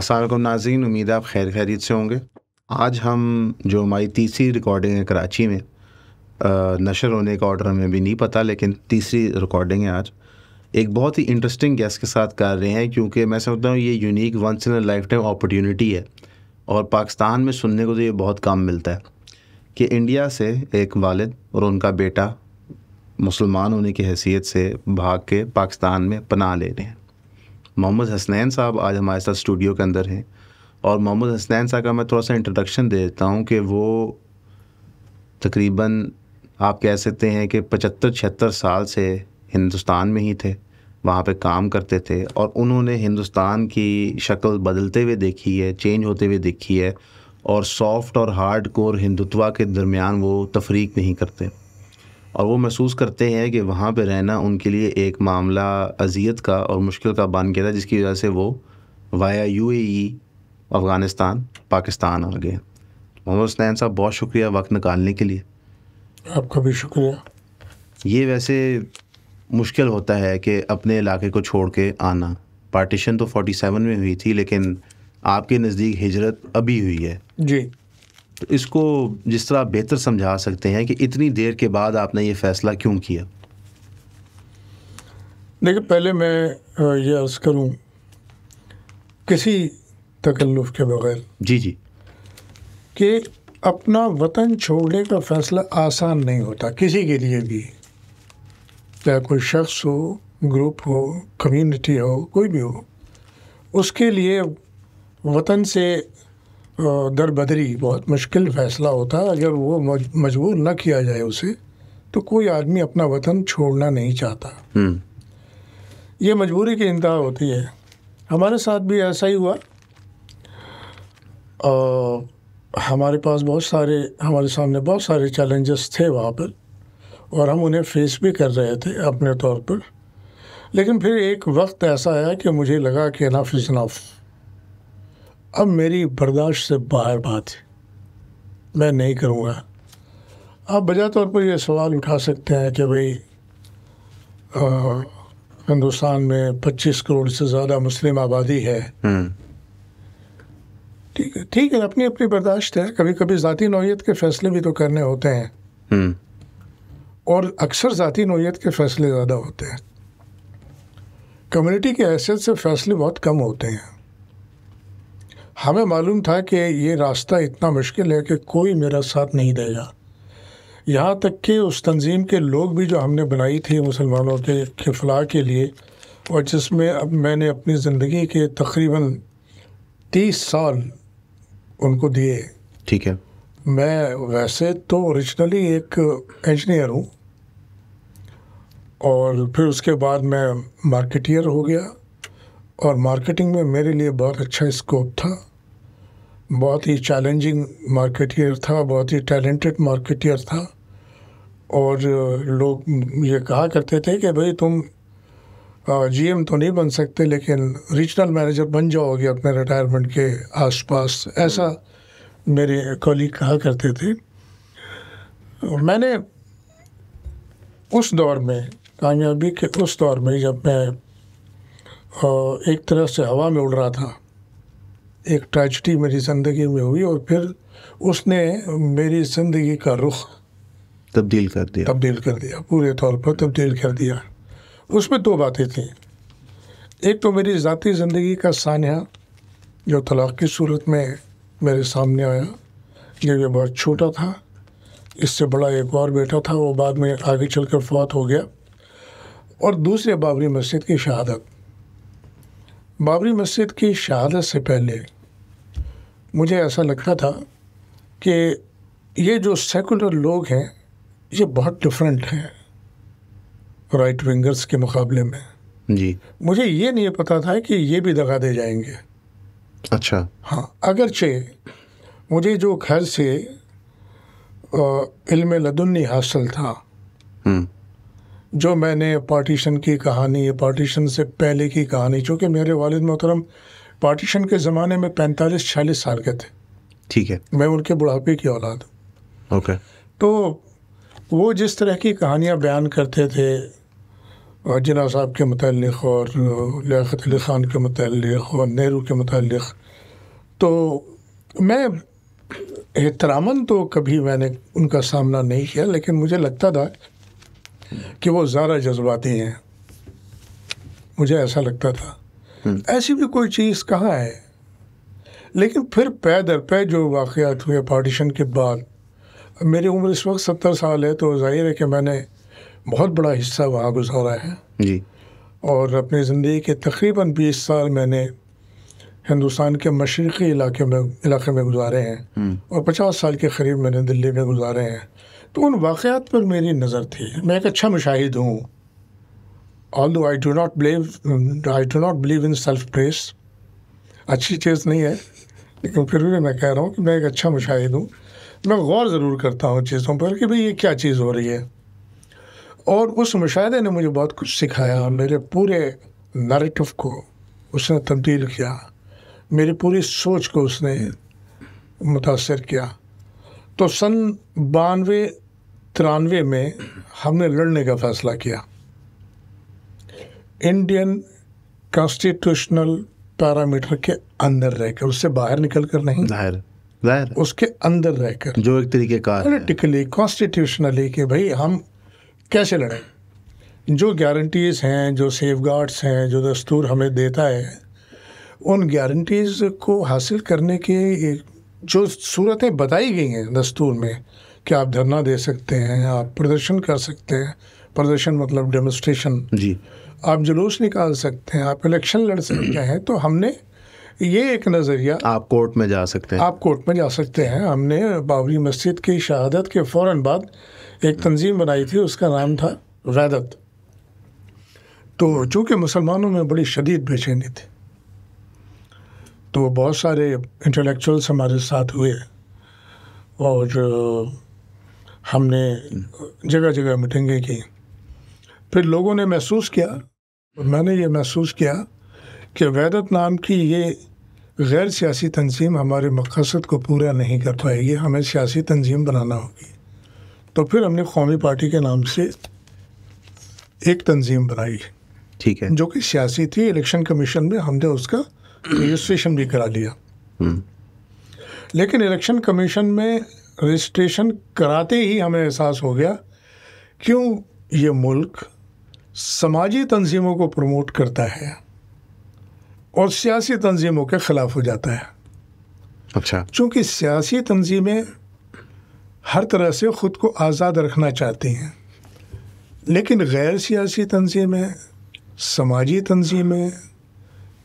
असलम नाजीन उम्मीद आप खैर खैरियत से होंगे आज हम जो हमारी तीसरी रिकॉर्डिंग है कराची में नशर होने का ऑर्डर हमें भी नहीं पता लेकिन तीसरी रिकॉर्डिंग है आज एक बहुत ही इंटरेस्टिंग गेस्ट के साथ कर रहे हैं क्योंकि मैं समझता हूँ ये unique once in a life time opportunity है और पाकिस्तान में सुनने को तो ये बहुत कम मिलता है कि इंडिया से एक वालद और उनका बेटा मुसलमान होने की हैसियत से भाग के पाकिस्तान में पनाह ले रहे हैं मोहम्मद हसनैन साहब आज हमारे साथ स्टूडियो के अंदर हैं और मोहम्मद हसनैन साहब का मैं थोड़ा सा इंट्रोडक्शन दे देता हूँ कि वो तकरीबन आप कह सकते हैं कि पचहत्तर छिहत्तर साल से हिंदुस्तान में ही थे वहाँ पे काम करते थे और उन्होंने हिंदुस्तान की शक्ल बदलते हुए देखी है चेंज होते हुए देखी है और सॉफ्ट और हार्ड कोर हिंदुत्वा के दरमियान वो तफरीक नहीं करते और वो महसूस करते हैं कि वहाँ पे रहना उनके लिए एक मामला अजियत का और मुश्किल का बन गया था जिसकी वजह से वो वाया ए अफ़गानिस्तान पाकिस्तान आ गए मोहम्मद हुसनैन साहब बहुत शुक्रिया वक्त निकालने के लिए आपका भी शुक्रिया ये वैसे मुश्किल होता है कि अपने इलाके को छोड़ के आना पार्टीशन तो 47 में हुई थी लेकिन आपके नज़दीक हिजरत अभी हुई है जी इसको जिस तरह बेहतर समझा सकते हैं कि इतनी देर के बाद आपने ये फ़ैसला क्यों किया देखिए पहले मैं ये अर्ज़ करूँ किसी तकल्लुफ़ के बगैर जी जी कि अपना वतन छोड़ने का फ़ैसला आसान नहीं होता किसी के लिए भी चाहे कोई शख्स हो ग्रुप हो कम्युनिटी हो कोई भी हो उसके लिए वतन से दर बदरी बहुत मुश्किल फैसला होता है अगर वो मजबूर न किया जाए उसे तो कोई आदमी अपना वतन छोड़ना नहीं चाहता हम्म। ये मजबूरी की इंतहा होती है हमारे साथ भी ऐसा ही हुआ और हमारे पास बहुत सारे हमारे सामने बहुत सारे चैलेंजेस थे वहाँ पर और हम उन्हें फेस भी कर रहे थे अपने तौर पर लेकिन फिर एक वक्त ऐसा आया कि मुझे लगा कि नफ इज़ नफ़ अब मेरी बर्दाश्त से बाहर बात है मैं नहीं करूँगा आप बजा तौर पर यह सवाल उठा सकते हैं कि भाई हिंदुस्तान में 25 करोड़ से ज़्यादा मुस्लिम आबादी है हम्म। ठीक है ठीक है अपनी अपनी बर्दाश्त है कभी कभी ज़ाती नौीयत के फ़ैसले भी तो करने होते हैं हम्म। और अक्सर ज़ाती नौीयत के फ़ैसले ज़्यादा होते हैं कम्युनिटी की हैसियत से फ़ैसले बहुत कम होते हैं हमें मालूम था कि ये रास्ता इतना मुश्किल है कि कोई मेरा साथ नहीं देगा यहाँ तक कि उस तंजीम के लोग भी जो हमने बनाई थी मुसलमानों के खिफला के लिए और जिसमें अब मैंने अपनी ज़िंदगी के तकरीबन तीस साल उनको दिए ठीक है मैं वैसे तो ओरिजिनली एक इंजीनियर हूँ और फिर उसके बाद मैं मार्केटियर हो गया और मार्केटिंग में मेरे लिए बहुत अच्छा स्कोप था बहुत ही चैलेंजिंग मार्केटियर था बहुत ही टैलेंटेड मार्केटियर था और uh, लोग ये कहा करते थे कि भाई तुम जीएम uh, तो नहीं बन सकते लेकिन रीजनल मैनेजर बन जाओगे अपने रिटायरमेंट के आसपास ऐसा मेरे कॉलीग कहा करते थे मैंने उस दौर में कामयाबी के उस दौर में जब मैं uh, एक तरह से हवा में उड़ रहा था एक ट्रेजिडी मेरी ज़िंदगी में हुई और फिर उसने मेरी ज़िंदगी का रुख तब्दील कर दिया तब्दील कर दिया पूरे तौर पर तब्दील कर दिया उसमें दो बातें थी एक तो मेरी ज़ाती ज़िंदगी का सानह जो तलाक़ की सूरत में मेरे सामने आया क्योंकि बहुत छोटा था इससे बड़ा एक और बेटा था वो बाद में आगे चल कर फौत हो गया और दूसरे बाबरी मस्जिद की शहादत बाबरी मस्जिद की शहादत से पहले मुझे ऐसा लगता था कि ये जो सेकुलर लोग हैं ये बहुत डिफरेंट हैं राइट विंगर्स के मुकाबले में जी मुझे ये नहीं पता था कि ये भी दगा दे जाएंगे अच्छा हाँ अगरचे मुझे जो घर से इल्म लदुन्नी हासिल था हम्म। जो मैंने पार्टीशन की कहानी पार्टीशन से पहले की कहानी चूँकि मेरे वालद मोहतरम पार्टीशन के ज़माने में पैंतालीस छियालीस साल के थे ठीक है मैं उनके बुढ़ापे की औलाद हूँ ओके तो वो जिस तरह की कहानियाँ बयान करते थे जना साहब के मतलब और लियात अली ख़ान के मतलब और नेहरू के मतलब तो मैं एहतरामन तो कभी मैंने उनका सामना नहीं किया लेकिन मुझे लगता था कि वो ज़्यादा जज्बाती हैं मुझे ऐसा लगता था हम्म। ऐसी भी कोई चीज़ कहाँ है लेकिन फिर पै दर पै जो वाक़ हुए पार्टीशन के बाद मेरी उम्र इस वक्त सत्तर साल है तो जाहिर है कि मैंने बहुत बड़ा हिस्सा वहाँ गुजारा है जी और अपनी ज़िंदगी के तकरीबन बीस साल मैंने हिंदुस्तान के मशरक़ी इलाके में इलाके में गुजारे हैं हम्म। और पचास साल के करीब मैंने दिल्ली में गुजारे हैं तो उन वाक़ात पर मेरी नज़र थी मैं एक अच्छा मुशाहिद हूँ although I do not believe I do not believe in self praise अच्छी चीज़ नहीं है लेकिन फिर भी मैं कह रहा हूँ कि मैं एक अच्छा मुशाहिद हूँ मैं गौर ज़रूर करता हूँ चीज़ों पर कि भाई ये क्या चीज़ हो रही है और उस मुशाहे ने मुझे बहुत कुछ सिखाया मेरे पूरे नरेटिव को उसने तब्दील किया मेरी पूरी सोच को उसने मुतासर किया तो सन बानवे तिरानवे में हमने लड़ने का फैसला किया इंडियन कॉन्स्टिट्यूशनल पैरामीटर के अंदर रहकर उससे बाहर निकल कर नहीं जाहिर जाहिर उसके अंदर रहकर जो एक तरीके का पोलिटिकली कॉन्स्टिट्यूशनली कि भाई हम कैसे लड़ें जो गारंटीज़ हैं जो सेफ हैं जो दस्तूर हमें देता है उन गारंटीज़ को हासिल करने के जो सूरतें बताई गई हैं दस्तूर में कि आप धरना दे सकते हैं आप प्रदर्शन कर सकते हैं प्रदर्शन मतलब डेमोस्ट्रेशन जी आप जुलूस निकाल सकते हैं आप इलेक्शन लड़ सकते हैं तो हमने ये एक नज़रिया आप कोर्ट में जा सकते हैं आप कोर्ट में जा सकते हैं हमने बाबरी मस्जिद की शहादत के फ़ौर बाद एक तंजीम बनाई थी उसका नाम था वैदत तो चूँकि मुसलमानों में बड़ी शदीद बेचैनी थी तो बहुत सारे इंटेलेक्चुअल्स हमारे साथ हुए और हमने जगह जगह मीटिंगें की फिर लोगों ने महसूस किया और मैंने ये महसूस किया कि वैदत नाम की ये गैर सियासी तंजीम हमारे मकसद को पूरा नहीं कर पाएगी हमें सियासी तंजीम बनाना होगी तो फिर हमने कौमी पार्टी के नाम से एक तंजीम बनाई ठीक है जो कि सियासी थी इलेक्शन कमीशन में हमने उसका रजिस्ट्रेशन तो भी करा लिया लेकिन इलेक्शन कमीशन में रजिस्ट्रेशन कराते ही हमें एहसास हो गया क्यों ये मुल्क समाजी तंजीमों को प्रमोट करता है और सियासी तंजीमों के ख़िलाफ़ हो जाता है अच्छा चूँकि सियासी तंजीमें हर तरह से ख़ुद को आज़ाद रखना चाहती हैं लेकिन गैर सियासी तंजीमें समाजी तंजीमें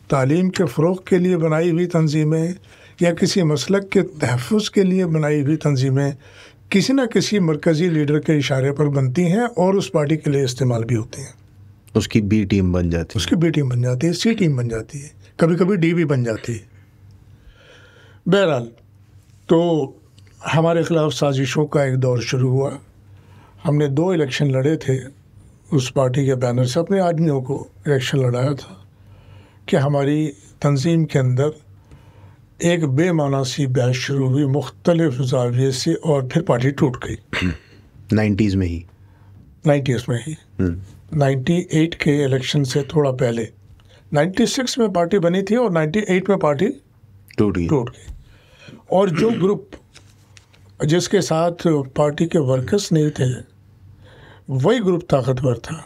तालीम के फ़रोग के लिए बनाई हुई तनज़ीमें या किसी मसलक के तहफ़ के लिए बनाई हुई तनजीमें किसी न किसी मरकज़ी लीडर के इशारे पर बनती हैं और उस पार्टी के लिए इस्तेमाल भी होती हैं उसकी बी टीम बन जाती है उसकी बी टीम बन जाती है सी टीम बन जाती है कभी कभी डी भी बन जाती है बहरहाल तो हमारे ख़िलाफ़ साजिशों का एक दौर शुरू हुआ हमने दो इलेक्शन लड़े थे उस पार्टी के बैनर से अपने आदमियों को इलेक्शन लड़ाया था कि हमारी तंजीम के अंदर एक बेमाना सी बहस शुरू हुई मुख्तलिफ जाविये से और फिर पार्टी टूट गई नाइन्टीज़ में ही नाइन्टीज़ में ही हम्म। नाइन्टी एट के इलेक्शन से थोड़ा पहले नाइन्टी सिक्स में पार्टी बनी थी और नाइन्टी एट में पार्टी टूट गई टूट गई और जो ग्रुप जिसके साथ पार्टी के वर्कर्स नहीं थे वही ग्रुप ताकतवर था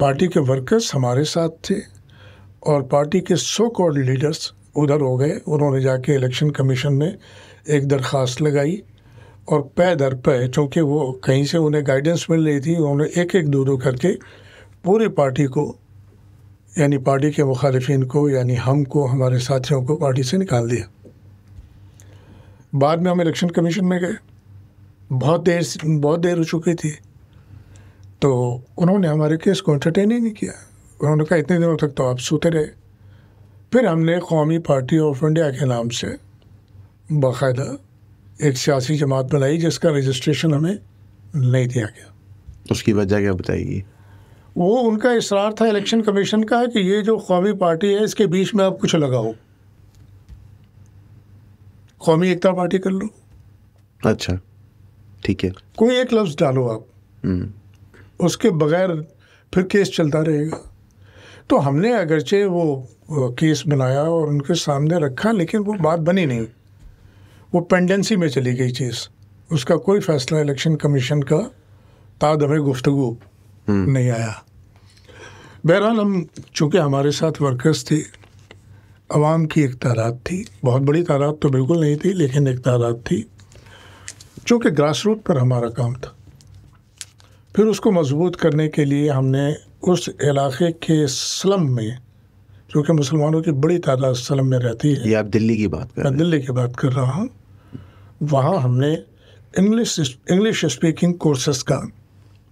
पार्टी के वर्कर्स हमारे साथ थे और पार्टी के सो कॉल्ड लीडर्स उधर हो गए उन्होंने जाके इलेक्शन कमीशन में एक दरख्वास्त लगाई और पै दर पै चूँकि वो कहीं से उन्हें गाइडेंस मिल रही थी उन्होंने एक एक दो दो करके पूरी पार्टी को यानी पार्टी के मुखालफन को यानी हमको हमारे साथियों को पार्टी से निकाल दिया बाद में हम इलेक्शन कमीशन में गए बहुत देर बहुत देर हो चुकी थी तो उन्होंने हमारे केस को एंटरटेन ही नहीं किया उन्होंने कहा इतने दिनों तक तो आप सोते रहे फिर हमने कौमी पार्टी ऑफ इंडिया के नाम से बाकायदा एक सियासी जमात बनाई जिसका रजिस्ट्रेशन हमें नहीं दिया गया उसकी वजह क्या बताएगी वो उनका इसरार था इलेक्शन कमीशन का कि ये जो कौमी पार्टी है इसके बीच में आप कुछ लगाओ कौमी एकता पार्टी कर लो अच्छा ठीक है कोई एक लफ्ज़ डालो आप हम्म। उसके बगैर फिर केस चलता रहेगा तो हमने अगरचे वो केस बनाया और उनके सामने रखा लेकिन वो बात बनी नहीं वो पेंडेंसी में चली गई चीज़ उसका कोई फैसला इलेक्शन कमीशन का ताद हमें गुफ्तु हम्म। नहीं आया बहरहाल हम चूँकि हमारे साथ वर्कर्स थे आवाम की एक तादाद थी बहुत बड़ी तादाद तो बिल्कुल नहीं थी लेकिन एक तादाद थी चूँकि ग्रास रूट पर हमारा काम था फिर उसको मजबूत करने के लिए हमने उस इलाके के स्लम में क्योंकि मुसलमानों की बड़ी तादाद स्लम में रहती है आप दिल्ली की बात कर मैं दिल्ली की बात कर रहा हूँ वहाँ हमने इंग्लिश इंग्लिश स्पीकिंग कोर्सेस का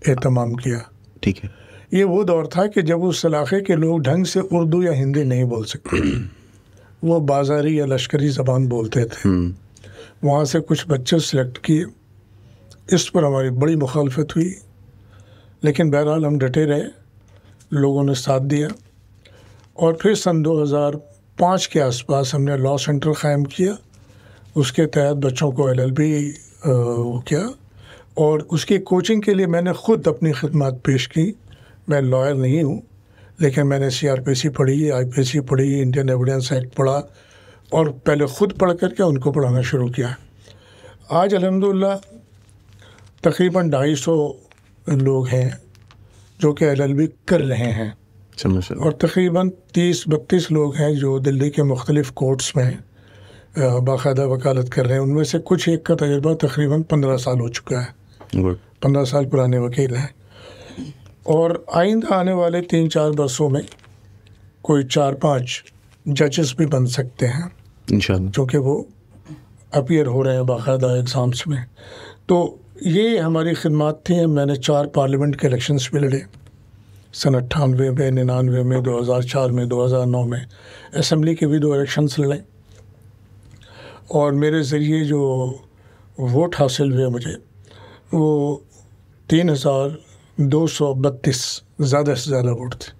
एहतमाम किया ठीक है ये वो दौर था कि जब उस इलाके के लोग ढंग से उर्दू या हिंदी नहीं बोल सकते वो बाजारी या लश्करी ज़बान बोलते थे हम्म। वहाँ से कुछ बच्चे सेलेक्ट किए इस पर हमारी बड़ी मुखालफत हुई लेकिन बहरहाल हम डटे रहे लोगों ने साथ दिया और फिर सन 2005 के आसपास हमने लॉ सेंटर क़ायम किया उसके तहत बच्चों को एल एल किया और उसकी कोचिंग के लिए मैंने ख़ुद अपनी खदमात पेश की मैं लॉयर नहीं हूँ लेकिन मैंने सी आर पी सी पढ़ी आई पी सी पढ़ी इंडियन एविडेंस एक्ट पढ़ा और पहले ख़ुद पढ़ करके उनको पढ़ाना शुरू किया आज अलहमदिल्ला तकरीबन ढाई सौ लोग हैं जो कि एल कर रहे हैं और तकरीबन तीस बत्तीस लोग हैं जो दिल्ली के मुख्तलिफ कोर्ट्स में बाकायदा वकालत कर रहे हैं उनमें से कुछ एक का तजर्बा तकरीबन पंद्रह साल हो चुका है पंद्रह साल पुराने वकील हैं और आइंदा आने वाले तीन चार बरसों में कोई चार पाँच जजेस भी बन सकते हैं क्योंकि वो अपियर हो रहे हैं बाकायदा एग्ज़ाम्स में तो ये हमारी खदमात थी मैंने चार पार्लियामेंट के इलेक्शंस भी लड़े सन अट्ठानवे में निन्यानवे में 2004 में 2009 में असम्बली के भी दो इलेक्शंस लड़े और मेरे ज़रिए जो वोट हासिल हुए मुझे वो तीन हज़ार दो सौ बत्तीस ज़्यादा से ज़्यादा वोट थे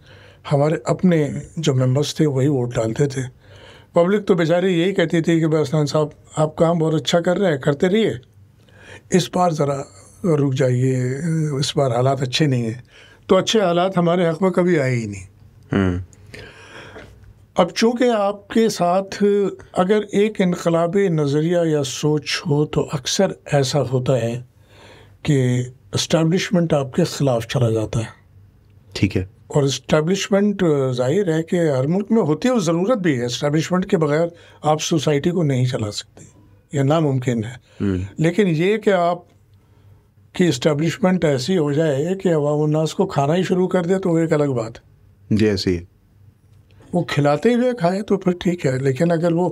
हमारे अपने जो मेंबर्स थे वही वोट डालते थे पब्लिक तो बेचारे यही कहती थी कि बसलान साहब आप काम बहुत अच्छा कर रहे हैं करते रहिए इस बार ज़रा रुक जाइए इस बार हालात अच्छे नहीं हैं तो अच्छे हालात हमारे हक में कभी आए ही नहीं हम्म। अब चूँकि आपके साथ अगर एक इनकलाब नज़रिया या सोच हो तो अक्सर ऐसा होता है कि इस्टबलिशमेंट आपके ख़िलाफ़ चला जाता है ठीक है और इस्टबलिशमेंट जाहिर है कि हर मुल्क में होती है और ज़रूरत भी है इस्टबलिशमेंट के बगैर आप सोसाइटी को नहीं चला सकते ये नामुमकिन है लेकिन ये कि आप की इस्टबलिशमेंट ऐसी हो जाए कि अवाम उन्नास को खाना ही शुरू कर दे तो वो एक अलग बात है जी ऐसी वो खिलाते हुए खाए तो फिर ठीक है लेकिन अगर वो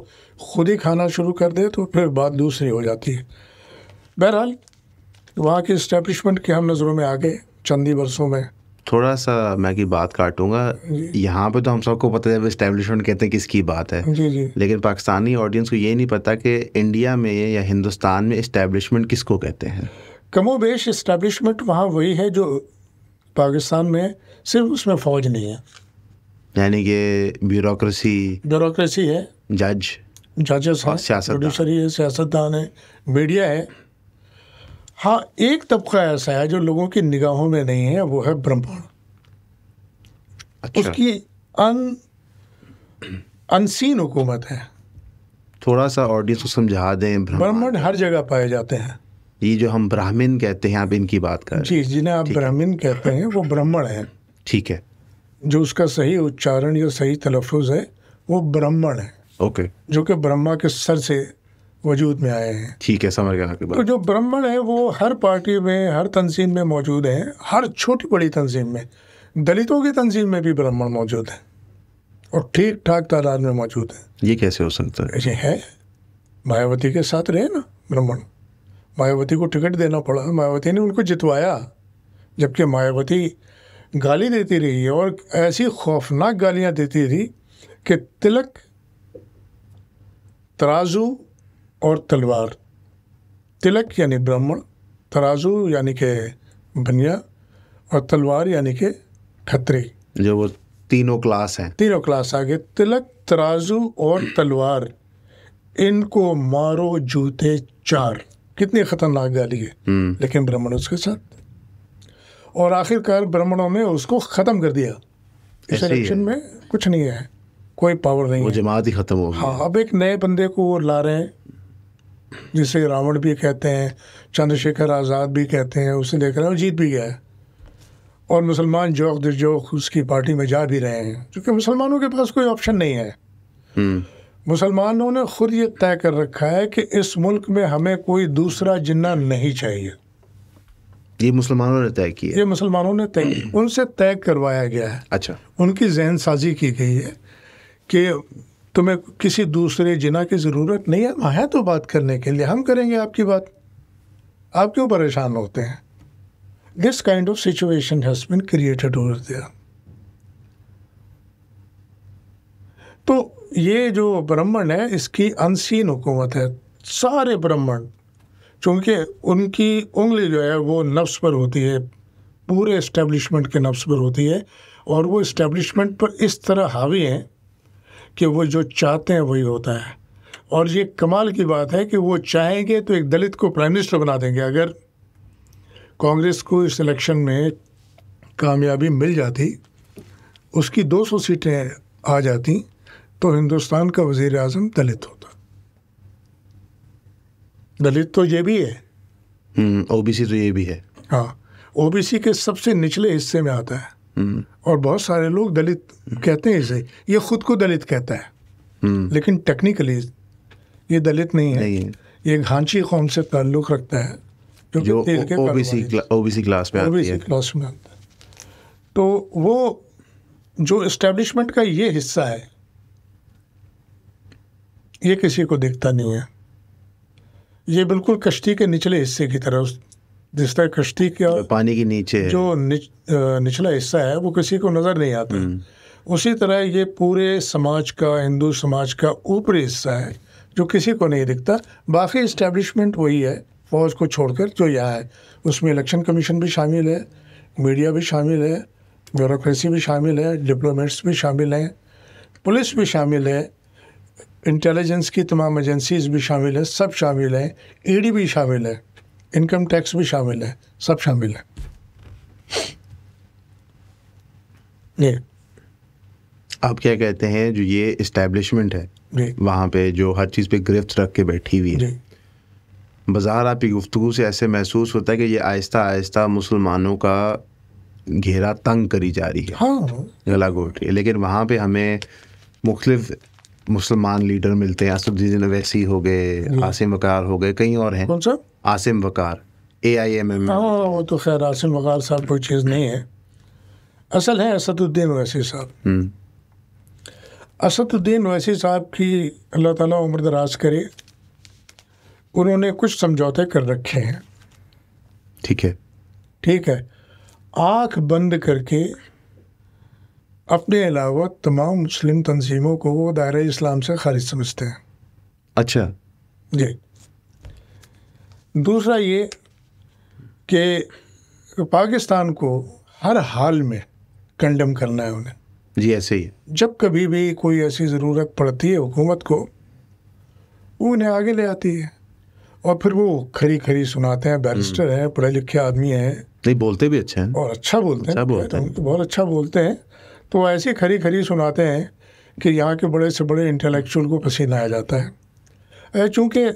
खुद ही खाना शुरू कर दे तो फिर बात दूसरी हो जाती है बहरहाल वहाँ की इस्टेब्लिशमेंट के हम नज़रों में आ गए चंदी बरसों में थोड़ा सा मैं की बात काटूंगा यहाँ पे तो हम सबको पता है इस्टेब्लिशमेंट कहते हैं किसकी बात है जी जी लेकिन पाकिस्तानी ऑडियंस को ये नहीं पता कि इंडिया में या हिंदुस्तान में इस्टेब्लिशमेंट किसको कहते हैं कमो बेश इस्टेब्लिशमेंट वहाँ वही है जो पाकिस्तान में सिर्फ उसमें फ़ौज नहीं है यानी कि ब्यूरोक्रेसी ब्यूरोक्रेसी है जज जजेस हैं सियासतदान है मीडिया है हाँ एक तबका ऐसा है जो लोगों की निगाहों में नहीं है वो है ब्रह्मण अच्छा। उसकी अन अनसीन हुकूमत है थोड़ा सा ऑडियंस को समझा दें ब्राह्मण हर जगह पाए जाते हैं ये जो हम ब्राह्मण कहते हैं आप इनकी बात कर जी जिन्हें आप ब्राह्मण कहते हैं वो ब्राह्मण है ठीक है जो उसका सही उच्चारण या सही तलफ़ है वो ब्राह्मण है ओके जो कि ब्रह्मा के सर से वजूद में आए हैं ठीक है समझ गया तो जो ब्राह्मण है वो हर पार्टी में हर तंजीम में मौजूद हैं हर छोटी बड़ी तंजीम में दलितों की तंजीम में भी ब्राह्मण मौजूद हैं और ठीक ठाक तादाद में मौजूद हैं ये कैसे हो सकता है ये है मायावती के साथ रहे ना ब्राह्मण मायावती को टिकट देना पड़ा मायावती ने उनको जितवाया जबकि मायावती गाली देती रही और ऐसी खौफनाक गालियाँ देती रही कि तिलक तराजू और तलवार तिलक यानी ब्राह्मण तराजू यानी के बनिया और तलवार यानी के खतरी जो वो तीनों क्लास हैं तीनों क्लास आगे तिलक तराजू और तलवार इनको मारो जूते चार कितनी खतरनाक गाली है हम्म। लेकिन ब्राह्मण उसके साथ और आखिरकार ब्राह्मणों ने उसको ख़त्म कर दिया इस इलेक्शन में कुछ नहीं है कोई पावर नहीं वो जमात ही खत्म हो गई हाँ अब एक नए बंदे को वो ला रहे हैं जिसे रावण भी कहते हैं चंद्रशेखर आज़ाद भी कहते हैं उसने देख रहे हैं जीत भी गया है और मुसलमान जोक दिलजोक उसकी पार्टी में जा भी रहे हैं क्योंकि मुसलमानों के पास कोई ऑप्शन नहीं है हम्म। मुसलमानों ने खुद ये तय कर रखा है कि इस मुल्क में हमें कोई दूसरा जिन्ना नहीं चाहिए ये मुसलमानों ने तय किया ये मुसलमानों ने तय उनसे तय करवाया गया है अच्छा उनकी जहन साजी की गई है कि तुम्हें किसी दूसरे जिना की ज़रूरत नहीं है वहाँ तो बात करने के लिए हम करेंगे आपकी बात आप क्यों परेशान होते हैं this kind of situation has been created over दिया तो ये जो ब्राह्मण है इसकी अनसीन हुकूमत है सारे ब्राह्मण चूँकि उनकी उंगली जो है वो नफ्स पर होती है पूरे इस्टेब्लिशमेंट के नफ्स पर होती है और वो इस्टेब्लिशमेंट पर इस तरह हावी हैं कि वो जो चाहते हैं वही होता है और ये कमाल की बात है कि वो चाहेंगे तो एक दलित को प्राइम मिनिस्टर बना देंगे अगर कांग्रेस को इस इलेक्शन में कामयाबी मिल जाती उसकी 200 सीटें आ जाती तो हिंदुस्तान का वज़ी अजम दलित होता दलित तो ये भी है हम्म, ओबीसी तो ये भी है हाँ ओबीसी के सबसे निचले हिस्से में आता है हम्म। और बहुत सारे लोग दलित कहते हैं इसे ये खुद को दलित कहता है हम्म। लेकिन टेक्निकली ये दलित नहीं है नहीं। ये घांची कौम से ताल्लुक रखता है जो ओबीसी ओबीसी क्लास में क्लास में आता है तो वो जो इस्टेब्लिशमेंट का ये हिस्सा है ये किसी को देखता नहीं है ये बिल्कुल कश्ती के निचले हिस्से की तरह तरह कश्ती का पानी के नीचे जो निच, निचला हिस्सा है वो किसी को नज़र नहीं आता हम्म। उसी तरह ये पूरे समाज का हिंदू समाज का ऊपरी हिस्सा है जो किसी को नहीं दिखता बाकी इस्टेब्लिशमेंट वही है फौज को छोड़कर जो यहाँ है उसमें इलेक्शन कमीशन भी शामिल है मीडिया भी शामिल है ब्यूरोसी भी शामिल है डिप्लोमेट्स भी शामिल हैं पुलिस भी शामिल है इंटेलिजेंस की तमाम एजेंसीज e भी शामिल है सब शामिल हैं ईडी भी शामिल है इनकम टैक्स भी शामिल है सब शामिल है ये आप क्या कहते हैं जो ये इस्टेब्लिशमेंट है वहाँ पे जो हर चीज़ पे गिरफ्त रख के बैठी हुई है बाज़ार आपकी गुफ्तु से ऐसे महसूस होता है कि ये आहिस्ता आहिस्ता मुसलमानों का घेरा तंग करी जा रही है हाँ। गला घोट के है लेकिन वहाँ पे हमें मुख्तफ मुसलमान लीडर मिलते हैं असदुद्दीन अवैसी हो गए आसिम वकार हो गए कई और हैं कौन सा Asim Waqar A I M M हाँ वो तो खैर आसिम वकार साहब कोई चीज़ नहीं है असल है असदुद्दीन वैसी साहब हम्म। असदुद्दीन वैसी साहब की अल्लाह ताला उम्र दराज करे उन्होंने कुछ समझौते कर रखे हैं ठीक है ठीक है आंख बंद करके अपने अलावा तमाम मुस्लिम तनजीमों को वो दायरे इस्लाम से खारिज समझते हैं अच्छा जी दूसरा ये कि पाकिस्तान को हर हाल में कंडम करना है उन्हें जी ऐसे ही जब कभी भी कोई ऐसी ज़रूरत पड़ती है हुकूमत को वो उन्हें आगे ले आती है और फिर वो खरी खरी सुनाते हैं बैरिस्टर हम्म। हैं पढ़े लिखे आदमी हैं नहीं बोलते भी अच्छे हैं और अच्छा बोलते अच्छा हैं बोलते हैं तो बहुत अच्छा बोलते हैं तो ऐसे खरी खरी सुनाते हैं कि यहाँ के बड़े से बड़े इंटेलेक्चुअल को पसीना आ जाता है चूँकि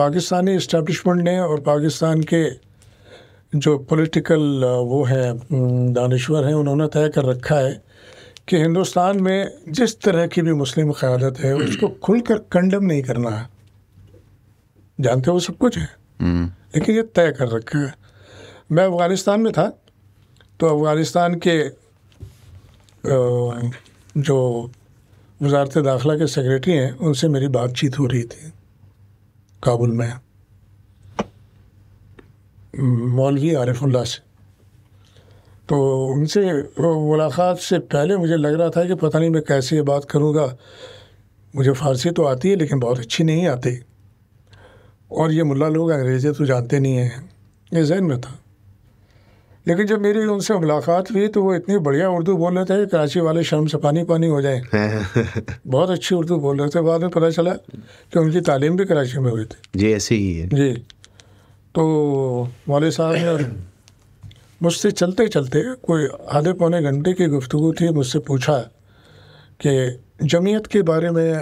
पाकिस्तानी इस्टबलिशमेंट ने और पाकिस्तान के जो पॉलिटिकल वो हैं दानश्वर हैं उन्होंने तय कर रखा है कि हिंदुस्तान में जिस तरह की भी मुस्लिम क़्यादत है हम्म। उसको खुलकर कंडम नहीं करना है जानते हो सब कुछ है हम्म। लेकिन ये तय कर रखा है मैं अफ़गानिस्तान में था तो अफ़गानिस्तान के जो वजारत दाखिला के सेक्रेटरी हैं उनसे मेरी बातचीत हो रही थी काबुल में मौलवी आरिफुल्ला से तो उनसे मुलाकात से पहले मुझे लग रहा था कि पता नहीं मैं कैसे ये बात करूँगा मुझे फ़ारसी तो आती है लेकिन बहुत अच्छी नहीं आती और ये मुल्ला लोग अंग्रेज़ी तो जानते नहीं हैं ये जहन में था लेकिन जब मेरी उनसे मुलाकात हुई तो वो इतनी बढ़िया उर्दू बोल रहे थे कराची वाले शर्म से पानी पानी हो जाए हाँ। बहुत अच्छी उर्दू बोल रहे थे बाद में पता चला कि उनकी तालीम भी कराची में हुई थी जी ऐसे ही है जी तो वाले साहब ने मुझसे चलते चलते कोई आधे पौने घंटे की गुफ्तु थी मुझसे पूछा कि जमीयत के बारे में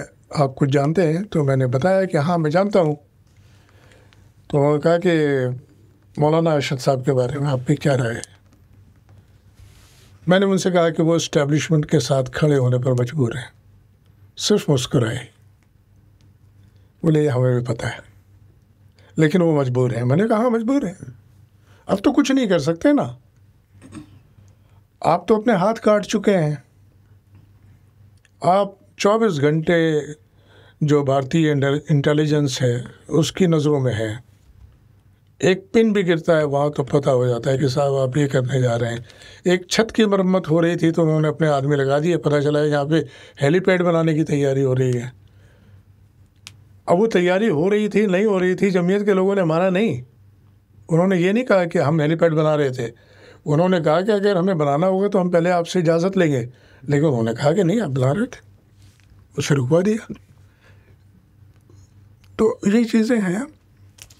आप कुछ जानते हैं तो मैंने बताया कि हाँ मैं जानता हूँ तो उन्होंने कहा कि मौलाना अरशद साहब के बारे में आपकी क्या राय है मैंने उनसे कहा कि वो इस्टेब्लिशमेंट के साथ खड़े होने पर मजबूर हैं सिर्फ मुस्कुराए बोले हमें भी पता है लेकिन वो मजबूर हैं मैंने कहा हाँ, मजबूर हैं अब तो कुछ नहीं कर सकते ना आप तो अपने हाथ काट चुके हैं आप 24 घंटे जो भारतीय इंटेलिजेंस है उसकी नज़रों में है एक पिन भी गिरता है वहाँ तो पता हो जाता है कि साहब आप ये करने जा रहे हैं एक छत की मरम्मत हो रही थी तो उन्होंने अपने आदमी लगा दिए पता चला है यहाँ पे हेलीपैड बनाने की तैयारी हो रही है अब वो तैयारी हो रही थी नहीं हो रही थी जमीयत के लोगों ने माना नहीं उन्होंने ये नहीं कहा कि हम हेलीपैड बना रहे थे उन्होंने कहा कि अगर हमें बनाना होगा तो हम पहले आपसे इजाज़त लेंगे लेकिन उन्होंने कहा कि नहीं आप बना रहे थे उसे रुकवा दिया तो यही चीज़ें हैं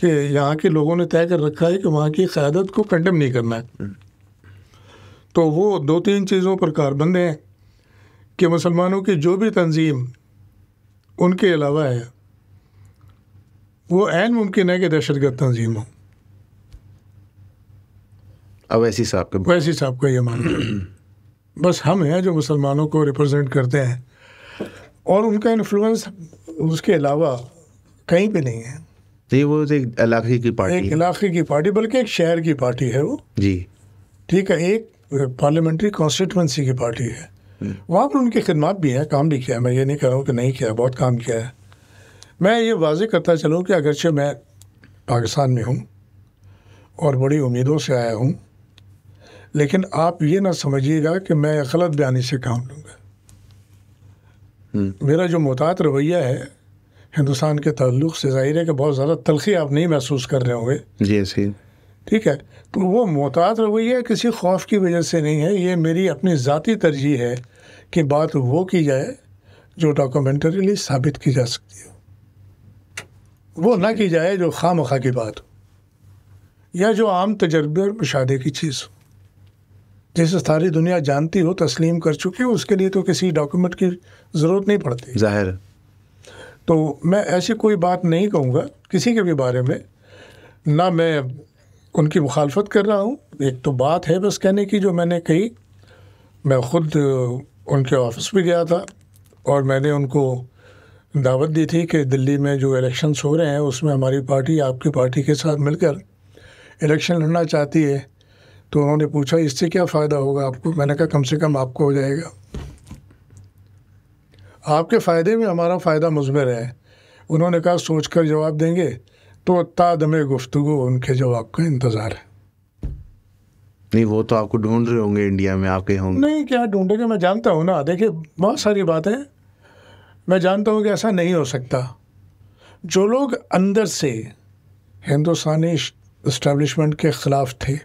कि यहाँ के लोगों ने तय कर रखा है कि वहाँ की क्यादत को कंडम नहीं करना है हम्म। तो वो दो तीन चीज़ों पर कारबंद हैं कि मुसलमानों की जो भी तंजीम उनके अलावा है वो एन मुमकिन है कि दहशत गर्द तंजीम हो अवैसी साहब का अवैसी साहब का ये मान बस हम हैं जो मुसलमानों को रिप्रेजेंट करते हैं और उनका इन्फ्लुएंस उसके अलावा कहीं पे नहीं है તે વો એક લાખી કી પાર્ટી એક લાખી કી પાર્ટી બલકે એક શહેર કી પાર્ટી હે વો જી ઠીક હે એક પાર્લામેન્ટરી કોન્સ્ટિટ્યુઅન્સી કી પાર્ટી હે વો આપર ઉનકી ખિદમત ભી હે કામ લેકિયા હે મે યે નહીં કહું કે નહીં કિયા બહોત કામ કિયા હે મે યે વાઝે કરતા ચલું કે અગરછે મે પાકિસ્તાન મે હું ઓર બડી ઉમીદો સે આયા હું લેકિન આપ યે ના સમજીયેગા કે મે અખલત બ્યાની સે કામ લુંગા હુમ મેરા જો મોહતાત રહૈયા હે हिंदुस्तान के तल्लुक़ से ज़ाहिर है कि बहुत ज़्यादा तलखी आप नहीं महसूस कर रहे होंगे जी सही ठीक है तो वो मोहतात रवैया किसी खौफ की वजह से नहीं है ये मेरी अपनी ज़ाती तरजीह है कि बात वो की जाए जो डॉक्यूमेंटरीली साबित की जा सकती हो वो ना की जाए जो खाम खा की बात हो या जो आम तजर्बे और मुशादे की चीज़ हो जैसे सारी दुनिया जानती हो तस्लीम कर चुकी हो उसके लिए तो किसी डॉक्यूमेंट की ज़रूरत नहीं पड़ती जाहिर है तो मैं ऐसी कोई बात नहीं कहूँगा किसी के भी बारे में ना मैं उनकी मुखालफत कर रहा हूँ एक तो बात है बस कहने की जो मैंने कही मैं ख़ुद उनके ऑफिस भी गया था और मैंने उनको दावत दी थी कि दिल्ली में जो इलेक्शंस हो रहे हैं उसमें हमारी पार्टी आपकी पार्टी के साथ मिलकर इलेक्शन लड़ना चाहती है तो उन्होंने पूछा इससे क्या फ़ायदा होगा आपको मैंने कहा कम से कम आपको हो जाएगा आपके फ़ायदे में हमारा फ़ायदा मुजमर है उन्होंने कहा सोच कर जवाब देंगे तो तादम गुफ्तु उनके जवाब का इंतज़ार है नहीं वो तो आपको ढूंढ रहे होंगे इंडिया में आके होंगे नहीं क्या ढूंढेंगे मैं जानता हूँ ना देखिए बहुत सारी बातें मैं जानता हूँ कि ऐसा नहीं हो सकता जो लोग अंदर से हिंदुस्तानी इस्टेब्लिशमेंट के ख़िलाफ़ थे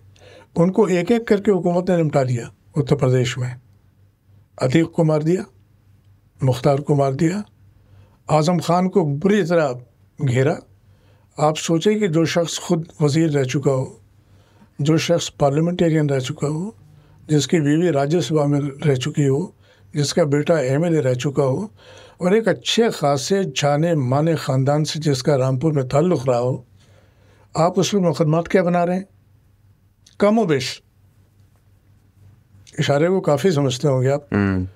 उनको एक एक करके हुकूमत ने निपटा दिया उत्तर प्रदेश में अतीक को मार दिया मुख्तार को मार दिया आज़म खान को बुरी तरह घेरा आप सोचें कि जो शख्स खुद वजीर रह चुका हो जो शख्स पार्लियामेंटेरियन रह चुका हो जिसकी बीवी राज्यसभा में रह चुकी हो जिसका बेटा एम रह चुका हो और एक अच्छे खासे जाने माने ख़ानदान से जिसका रामपुर में ताल्लुक़ रहा हो आप उस पर मुकदमात क्या बना रहे हैं कम व बेश इशारे को काफ़ी समझते होंगे आप हम्म।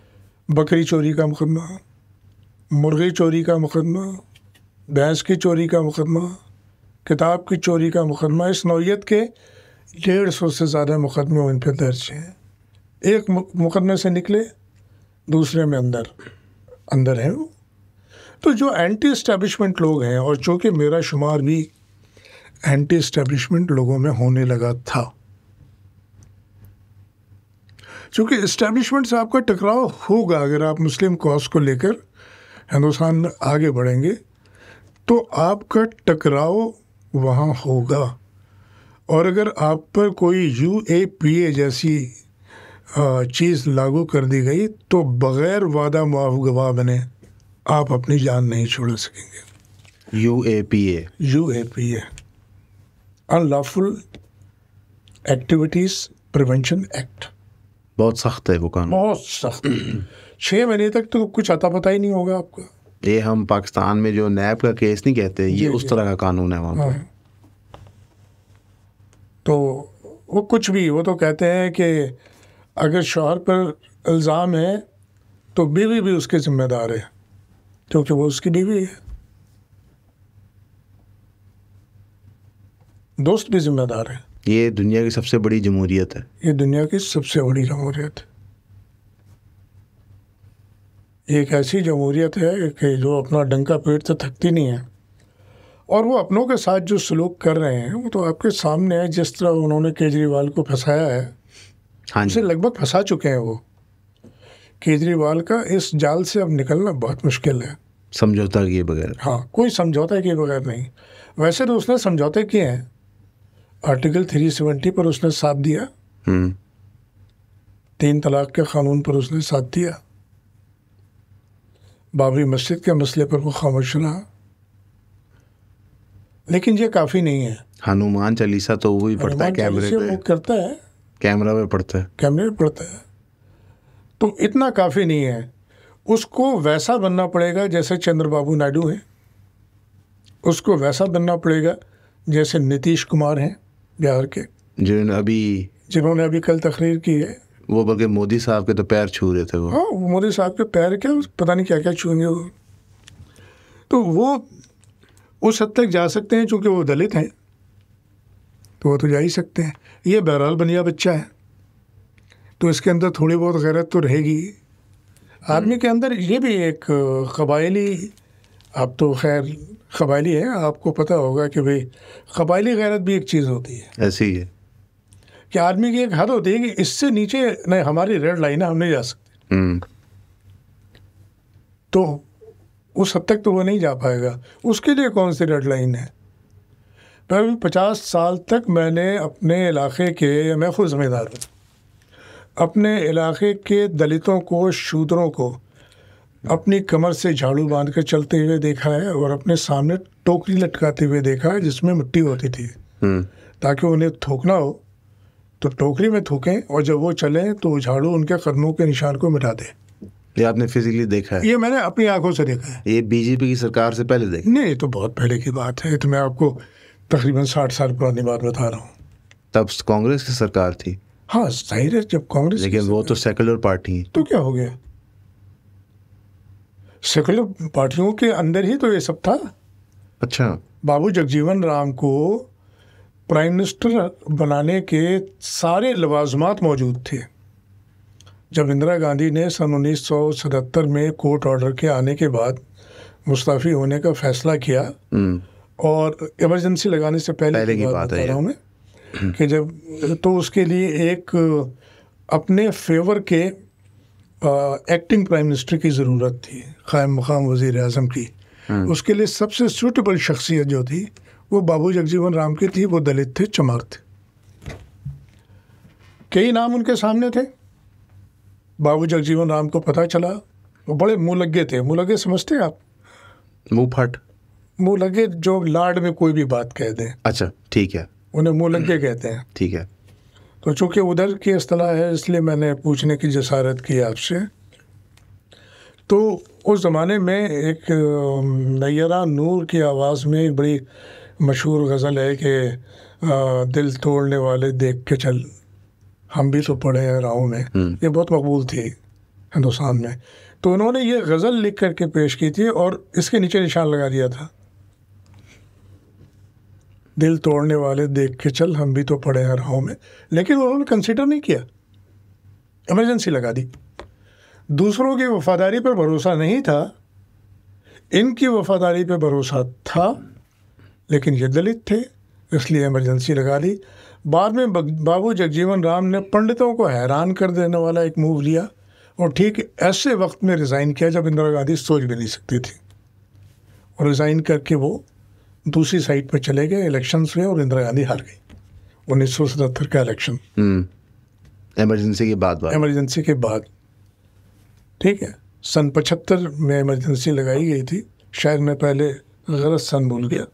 बकरी चोरी का मुकदमा मुर्गी चोरी का मुकदमा भैंस की चोरी का मुकदमा किताब की चोरी का मुकदमा इस नौीयत के डेढ़ सौ से ज़्यादा मुकदमे उन पर दर्ज हैं एक मुकदमे से निकले दूसरे में अंदर अंदर हैं वो तो जो एंटी इस्टेब्लिशमेंट लोग हैं और चूँकि मेरा शुमार भी एंटी इस्टेब्लिशमेंट लोगों में होने लगा था चूँकि इस्टेब्लिशमेंट से आपका टकराव होगा अगर आप मुस्लिम कॉज को लेकर हिंदुस्तान में आगे बढ़ेंगे तो आपका टकराव वहाँ होगा और अगर आप पर कोई यू ए पी ए जैसी चीज़ लागू कर दी गई तो बग़ैर वादा मुआफ गवाह बने आप अपनी जान नहीं छोड़ सकेंगे U A P A U A P A unlawful activities prevention act बहुत सख्त है वो कानून बहुत सख्त छः महीने तक तो कुछ अता पता ही नहीं होगा आपको ये हम पाकिस्तान में जो नैब का केस नहीं कहते ये उस तरह का कानून है वहाँ हाँ। तो वो कुछ भी वो तो कहते हैं कि अगर शोहर पर इल्ज़ाम है तो बीवी भी उसके ज़िम्मेदार है क्योंकि वो उसकी बीवी है दोस्त भी ज़िम्मेदार है ये दुनिया की सबसे बड़ी जमहूरियत है ये दुनिया की सबसे बड़ी जमहूरियत एक ऐसी जमहूरियत है कि जो अपना डंका पेट तो थकती नहीं है और वो अपनों के साथ जो सलूक कर रहे हैं वो तो आपके सामने है जिस तरह उन्होंने केजरीवाल को फंसाया है हाँ उसे लगभग फंसा चुके हैं वो केजरीवाल का इस जाल से अब निकलना बहुत मुश्किल है समझौता किए बगैर हाँ कोई समझौता किए बगैर नहीं वैसे तो उसने समझौते किए हैं आर्टिकल 370 पर उसने साथ दिया हम्म। तीन तलाक के क़ानून पर उसने साथ दिया बाबरी मस्जिद के मसले पर वो खामोश रहा लेकिन ये काफ़ी नहीं है हनुमान चालीसा तो वो ही पढ़ता है कैमरे पे वो करता है कैमरा में पढ़ता है कैमरे में पढ़ता है तो इतना काफ़ी नहीं है उसको वैसा बनना पड़ेगा जैसे चंद्रबाबू नायडू हैं उसको वैसा बनना पड़ेगा जैसे नीतीश कुमार हैं बिहार के जिन्होंने अभी जिन्होंने अभी कल तकरीर की है वो बल्कि मोदी साहब के तो पैर छू रहे थे वो हाँ मोदी साहब के पैर के पता नहीं क्या क्या छूएंगे वो तो वो उस हद तक जा सकते हैं चूँकि वो दलित हैं तो वो तो जा ही सकते हैं ये बहरहाल बनिया बच्चा है तो इसके अंदर थोड़ी बहुत गैरत तो रहेगी आदमी के अंदर ये भी एक कबायली आप तो खैर कबायली है आपको पता होगा कि भाई कबायली गैरत भी एक चीज़ होती है ऐसी है कि आदमी की एक हद होती है कि इससे नीचे नहीं हमारी रेड लाइन है हम नहीं जा सकते हम्म। तो उस हद तक तो वो नहीं जा पाएगा उसके लिए कौन सी रेड लाइन है मैं अभी पचास साल तक मैंने अपने इलाके के मैं खुद ज़िम्मेदार हूँ अपने इलाके के दलितों को शूद्रों को अपनी कमर से झाड़ू बांध कर चलते हुए देखा है और अपने सामने टोकरी लटकाते हुए देखा है जिसमें मिट्टी होती थी हम्म। ताकि उन्हें थूकना हो तो टोकरी में थूकें और जब वो चलें तो झाड़ू उनके कदमों के निशान को मिटा दें ये आपने फिजिकली देखा है ये मैंने अपनी आंखों से देखा है ये बीजेपी की सरकार से पहले देखा नहीं ये तो बहुत पहले की बात है तो मैं आपको तकरीबन साठ साल पुरानी बात बता रहा हूँ तब कांग्रेस की सरकार थी हाँ जाहिर है जब कांग्रेस लेकिन वो तो सेकुलर पार्टी है तो क्या हो गया सेकुलर पार्टियों के अंदर ही तो ये सब था अच्छा बाबू जगजीवन राम को प्राइम मिनिस्टर बनाने के सारे लवाजमात मौजूद थे जब इंदिरा गांधी ने सन उन्नीस में कोर्ट ऑर्डर के आने के बाद मुस्ताफ़ी होने का फैसला किया हम्म। और इमरजेंसी लगाने से पहले, पहले की बात है हूँ मैं कि जब तो उसके लिए एक अपने फेवर के एक्टिंग प्राइम मिनिस्टर की ज़रूरत थी ख़ाम मकाम वज़ी अजम की हम्म। उसके लिए सबसे सूटेबल शख्सियत जो थी वो बाबू जगजीवन राम की थी वो दलित थे चमार थे कई नाम उनके सामने थे बाबू जगजीवन राम को पता चला वो बड़े मुँह लगे थे मुँह लगे समझते हैं आप मुँह फट मुँह लगे जो लाड में कोई भी बात कह दें अच्छा ठीक है उन्हें मुँह लगे कहते हैं ठीक है तो चूँकि उधर की असलाह है इसलिए मैंने पूछने की जसारत की आपसे तो उस ज़माने में एक नैरा नूर की आवाज़ में एक बड़ी मशहूर गज़ल है कि दिल तोड़ने वाले देख के चल हम भी तो पढ़े हैं राहों में हम्म। ये बहुत मकबूल थी हिंदुस्तान में तो उन्होंने ये गज़ल लिख करके पेश की थी और इसके नीचे निशान लगा दिया था दिल तोड़ने वाले देख के चल हम भी तो पड़े हैं राहों में लेकिन उन्होंने कंसिडर नहीं किया इमरजेंसी लगा दी दूसरों की वफादारी पर भरोसा नहीं था इनकी वफादारी पर भरोसा था लेकिन ये दलित थे इसलिए इमरजेंसी लगा दी बाद में बाबू जगजीवन राम ने पंडितों को हैरान कर देने वाला एक मूव लिया और ठीक ऐसे वक्त में रिज़ाइन किया जब इंदिरा गांधी सोच भी नहीं सकती थी और रिज़ाइन करके वो दूसरी साइड पर चले गए इलेक्शन हुए और इंदिरा गांधी हार गई उन्नीस सौ सतहत्तर का इलेक्शन हम्म। एमरजेंसी के बाद एमरजेंसी के बाद ठीक है सन पचहत्तर में इमरजेंसी लगाई गई थी शायद मैं पहले गलत सन भूल गया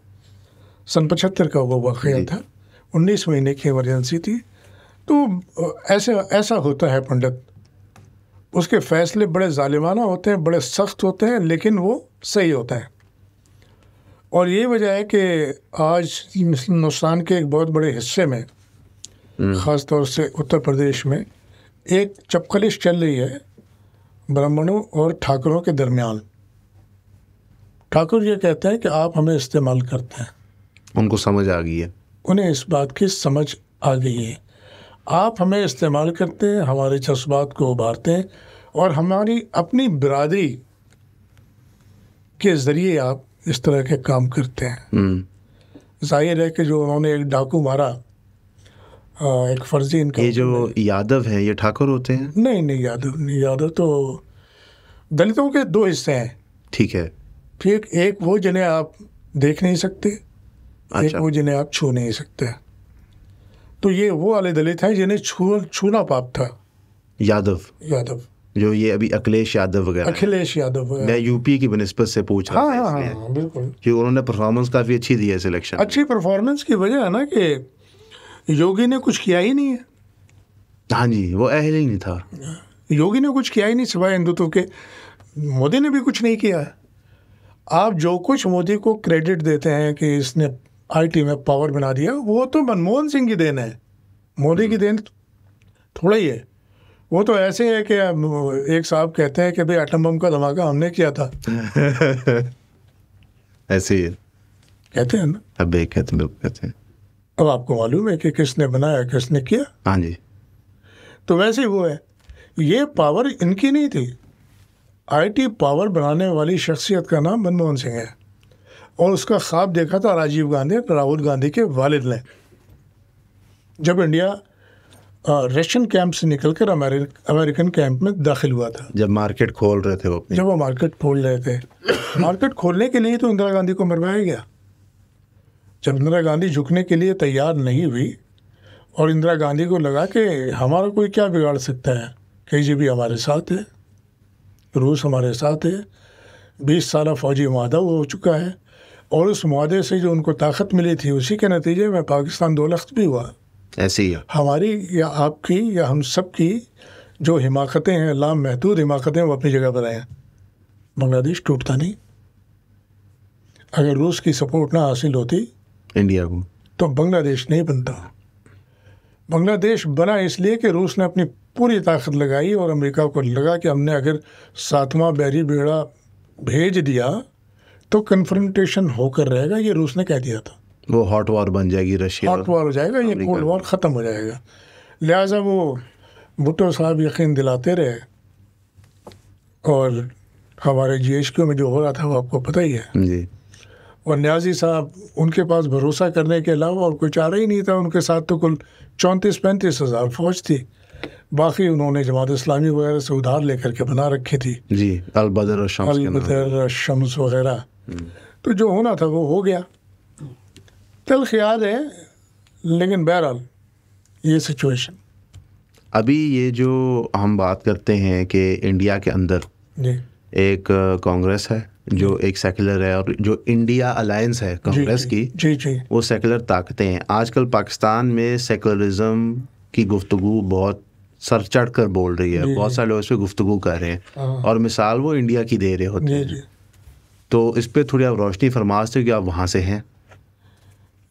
सन पचहत्तर का वो वाक़ था उन्नीस महीने की इमरजेंसी थी तो ऐसे ऐसा होता है पंडित उसके फैसले बड़े ालिमाना होते हैं बड़े सख्त होते हैं लेकिन वो सही होते हैं और ये वजह है कि आज हिंदुस्तान के एक बहुत बड़े हिस्से में हम्म। ख़ास तौर से उत्तर प्रदेश में एक चपकलिश चल रही है ब्राह्मणों और ठाकरों के दरमियान ठाकुर ये कहते हैं कि आप हमें इस्तेमाल करते हैं उनको समझ आ गई है उन्हें इस बात की समझ आ गई है आप हमें इस्तेमाल करते हैं हमारे जज्बात को उभारते हैं और हमारी अपनी बरदरी के ज़रिए आप इस तरह के काम करते हैं हम्म। जाहिर है कि जो उन्होंने एक डाकू मारा एक फर्जी इनका ये जो यादव है ये ठाकुर होते हैं नहीं नहीं यादव नहीं यादव तो दलितों के दो हिस्से हैं ठीक है ठीक एक वो जिन्हें आप देख नहीं सकते अच्छा। एक वो जिन्हें आप छू नहीं सकते तो ये वो वाले दलित हैं जिन्हें छू छूना पाप था यादव यादव जो ये अभी अखिलेश यादव वगैरह अखिलेश यादव मैं यूपी की बनस्पत से पूछ रहा हाँ, हाँ, हाँ, बिल्कुल क्योंकि उन्होंने परफॉर्मेंस काफ़ी अच्छी दी है सिलेक्शन अच्छी परफॉर्मेंस की वजह है ना कि योगी ने कुछ किया ही नहीं है हाँ जी वो अहल ही नहीं था योगी ने कुछ किया ही नहीं सिवाय हिंदुत्व के मोदी ने भी कुछ नहीं किया है आप जो कुछ मोदी को क्रेडिट देते हैं कि इसने आईटी में पावर बना दिया वो तो मनमोहन सिंह की देन है मोदी की हम्म। देन थोड़ा ही है वो तो ऐसे है कि एक साहब कहते हैं कि भाई एटम बम का धमाका हमने किया था ऐसे ही कहते हैं ना अब हाँ, कहते हैं कहते हैं अब आपको मालूम है कि किसने बनाया किसने किया हाँ जी तो वैसे ही वो है ये पावर इनकी नहीं थी आईटी पावर बनाने वाली शख्सियत का नाम मनमोहन सिंह है और उसका ख्वाब देखा था राजीव गांधी राहुल गांधी के वालिद ने जब इंडिया रशियन कैंप से निकल कर अमेरिकन कैंप में दाखिल हुआ था जब मार्केट खोल रहे थे वो जब वो मार्केट खोल रहे थे मार्केट खोलने के लिए तो इंदिरा गांधी को मरवाया गया जब इंदिरा गांधी झुकने के लिए तैयार नहीं हुई और इंदिरा गांधी को लगा कि हमारा कोई क्या बिगाड़ सकता है के भी हमारे साथ है रूस हमारे साथ है बीस साल फौजी मादा हो चुका है और उस मादे से जो उनको ताकत मिली थी उसी के नतीजे में पाकिस्तान दो लख्त भी हुआ ऐसे ही हमारी या आपकी या हम सब की जो हिमाकतें हैं लाम महदूद हिमाकतें वो अपनी जगह पर हैं बांग्लादेश टूटता नहीं अगर रूस की सपोर्ट ना हासिल होती इंडिया को तो बांग्लादेश नहीं बनता बांग्लादेश बना इसलिए कि रूस ने अपनी पूरी ताकत लगाई और अमेरिका को लगा कि हमने अगर सातवां बैरी बेड़ा भेज दिया तो कन्फ्रंटेशन होकर रहेगा ये रूस ने कह दिया था वो हॉट वॉर बन जाएगी रशिया हॉट वॉर हो जाएगा ये कोल्ड वॉर ख़त्म हो जाएगा लिहाजा वो भुट्टो साहब यकीन दिलाते रहे और हमारे जी एच क्यू में जो हो रहा था वो आपको पता ही है जी और न्याजी साहब उनके पास भरोसा करने के अलावा और कोई चारा ही नहीं था उनके साथ तो कुल चौंतीस पैंतीस हज़ार फौज थी बाकी उन्होंने जमात इस्लामी वगैरह से उधार लेकर के बना रखी थी जी अलबदर शम्स वगैरह हम्म। तो जो होना था वो हो गया तलख याद है लेकिन बहरहाल ये सिचुएशन अभी ये जो हम बात करते हैं कि इंडिया के अंदर एक कांग्रेस है जो एक सेकुलर है और जो इंडिया अलायंस है कांग्रेस की जी जी वो सेकुलर ताकतें हैं आजकल पाकिस्तान में सेकुलरिज्म की गुफ्तु बहुत सर चढ़ कर बोल रही है बहुत सारे लोग इस पर गुफ्तु कर रहे हैं हाँ। और मिसाल वो इंडिया की दे रहे होते हैं तो इस पर थोड़ी आप रोशनी फरमाश थे कि आप वहाँ से हैं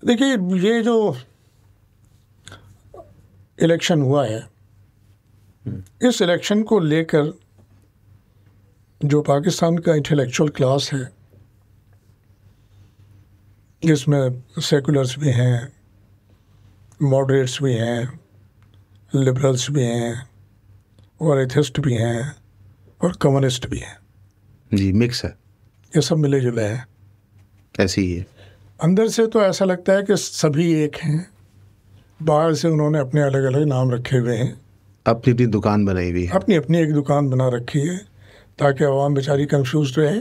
देखिए ये जो इलेक्शन हुआ है हम्म। इस इलेक्शन को लेकर जो पाकिस्तान का इंटेलेक्चुअल क्लास है जिसमें सेकुलर्स भी हैं मॉडरेट्स भी हैं लिबरल्स भी हैं और एथिस्ट भी हैं और कम्युनिस्ट भी हैं जी मिक्स है ये सब मिले जुले हैं ऐसे ही है अंदर से तो ऐसा लगता है कि सभी एक हैं बाहर से उन्होंने अपने अलग अलग नाम रखे हुए हैं अपनी अपनी दुकान बनाई हुई है अपनी अपनी एक दुकान बना रखी है ताकि आवाम बेचारी कंफ्यूज रहे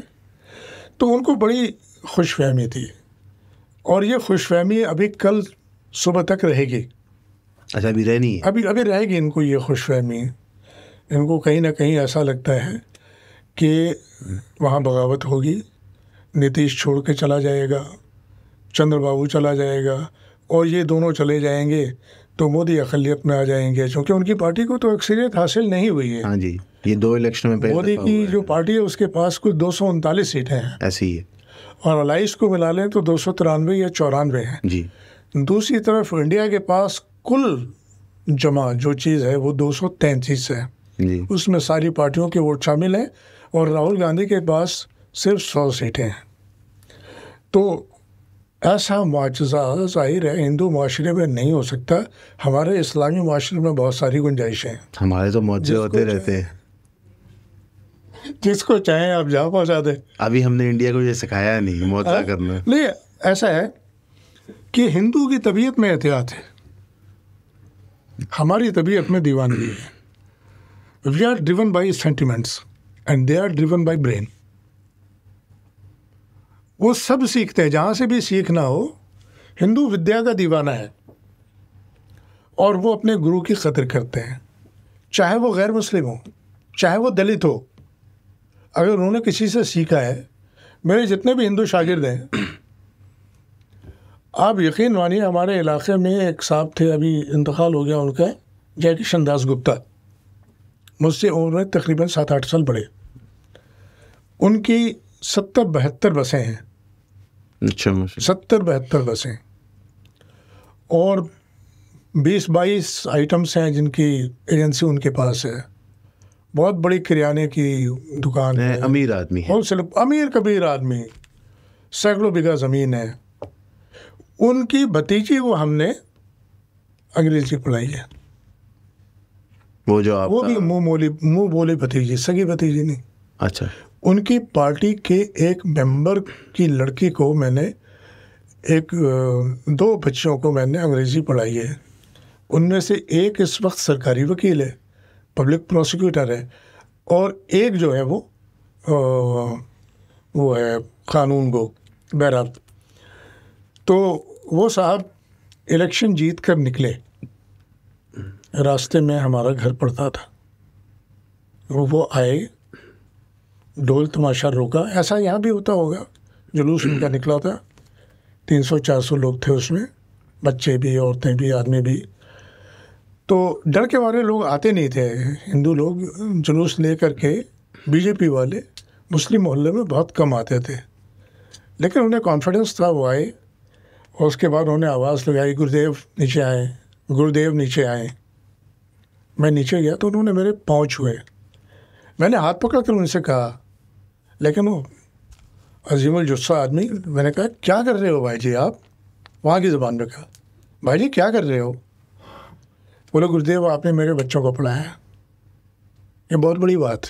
तो उनको बड़ी खुश फहमी थी और ये खुश फहमी अभी कल सुबह तक रहेगी अच्छा अभी रहनी है अभी अभी रहेगी इनको ये खुश फहमी इनको कहीं ना कहीं ऐसा लगता है कि वहाँ बगावत होगी नीतीश छोड़ के चला जाएगा चंद्रबाबू चला जाएगा और ये दोनों चले जाएंगे तो मोदी अकलियत में आ जाएंगे क्योंकि उनकी पार्टी को तो अक्सरियत हासिल नहीं हुई है हाँ जी ये दो इलेक्शन में मोदी की जो पार्टी है उसके पास कुछ दो सौ उनतालीस सीटें हैं ऐसी ही है और अलाइस को मिला लें तो दो सौ तिरानवे या चौरानवे हैं जी दूसरी तरफ इंडिया के पास कुल जमा जो चीज़ है वो दो सौ तैंतीस है उसमें सारी पार्टियों के वोट शामिल हैं और राहुल गांधी के पास सिर्फ सौ सीटें हैं तो ऐसा मुआजा ज़ाहिर है हिंदू माशरे में नहीं हो सकता हमारे इस्लामी माशरे में बहुत सारी गुंजाइशें हैं हमारे तो मुआजे होते रहते हैं जिसको चाहे आप जा पहुँचा दें अभी हमने इंडिया को ये सिखाया नहीं मुआजा हाँ। करना नहीं ऐसा है कि हिंदू की तबीयत में एहतियात है हमारी तबीयत में दीवानगी है we are driven by sentiments and they are driven by brain वो सब सीखते हैं जहाँ से भी सीखना हो हिंदू विद्या का दीवाना है और वो अपने गुरु की कदर करते हैं चाहे वो गैर मुस्लिम हो चाहे वो दलित हो अगर उन्होंने किसी से सीखा है मेरे जितने भी हिंदू शागिर्द हैं आप यकीन मानिए हमारे इलाके में एक साहब थे अभी इंतकाल हो गया उनका जय किशन दास गुप्ता मुझसे उम्र तकरीबन सात आठ साल बड़े उनकी सत्तर बहत्तर बसें हैं अच्छा सत्तर बहत्तर बसें और बीस बाईस आइटम्स हैं जिनकी एजेंसी उनके पास है बहुत बड़ी किराने की दुकान है अमीर आदमी है होलसेल अमीर कबीर आदमी सैकड़ों बीघा ज़मीन है उनकी भतीजी को हमने अंग्रेजी पढ़ाई है वो जो आप वो भी मुंह बोली मुंह बोली भतीजी सगी भतीजी नहीं अच्छा उनकी पार्टी के एक मेंबर की लड़की को मैंने एक दो बच्चों को मैंने अंग्रेज़ी पढ़ाई है उनमें से एक इस वक्त सरकारी वकील है पब्लिक प्रोसिक्यूटर है और एक जो है वो वो है क़ानून गो बहराब तो वो साहब इलेक्शन जीत कर निकले रास्ते में हमारा घर पड़ता था वो आए ढोल तमाशा रोका ऐसा यहाँ भी होता होगा जुलूस उनका निकला था तीन सौ चार सौ लोग थे उसमें बच्चे भी औरतें भी आदमी भी तो डर के मारे लोग आते नहीं थे हिंदू लोग जुलूस ले करके बीजेपी वाले मुस्लिम मोहल्ले में बहुत कम आते थे लेकिन उन्हें कॉन्फिडेंस था वो आए और उसके बाद उन्होंने आवाज़ लगाई गुरुदेव नीचे आए गुरुदेव नीचे आए मैं नीचे गया तो उन्होंने मेरे पाँव छुए मैंने हाथ पकड़ कर उनसे कहा लेकिन वो अजीम जुस्सा आदमी मैंने कहा क्या कर रहे हो भाई जी आप वहाँ की ज़बान में कहा भाई जी क्या कर रहे हो बोले गुरुदेव आपने मेरे बच्चों को पढ़ाया ये बहुत बड़ी बात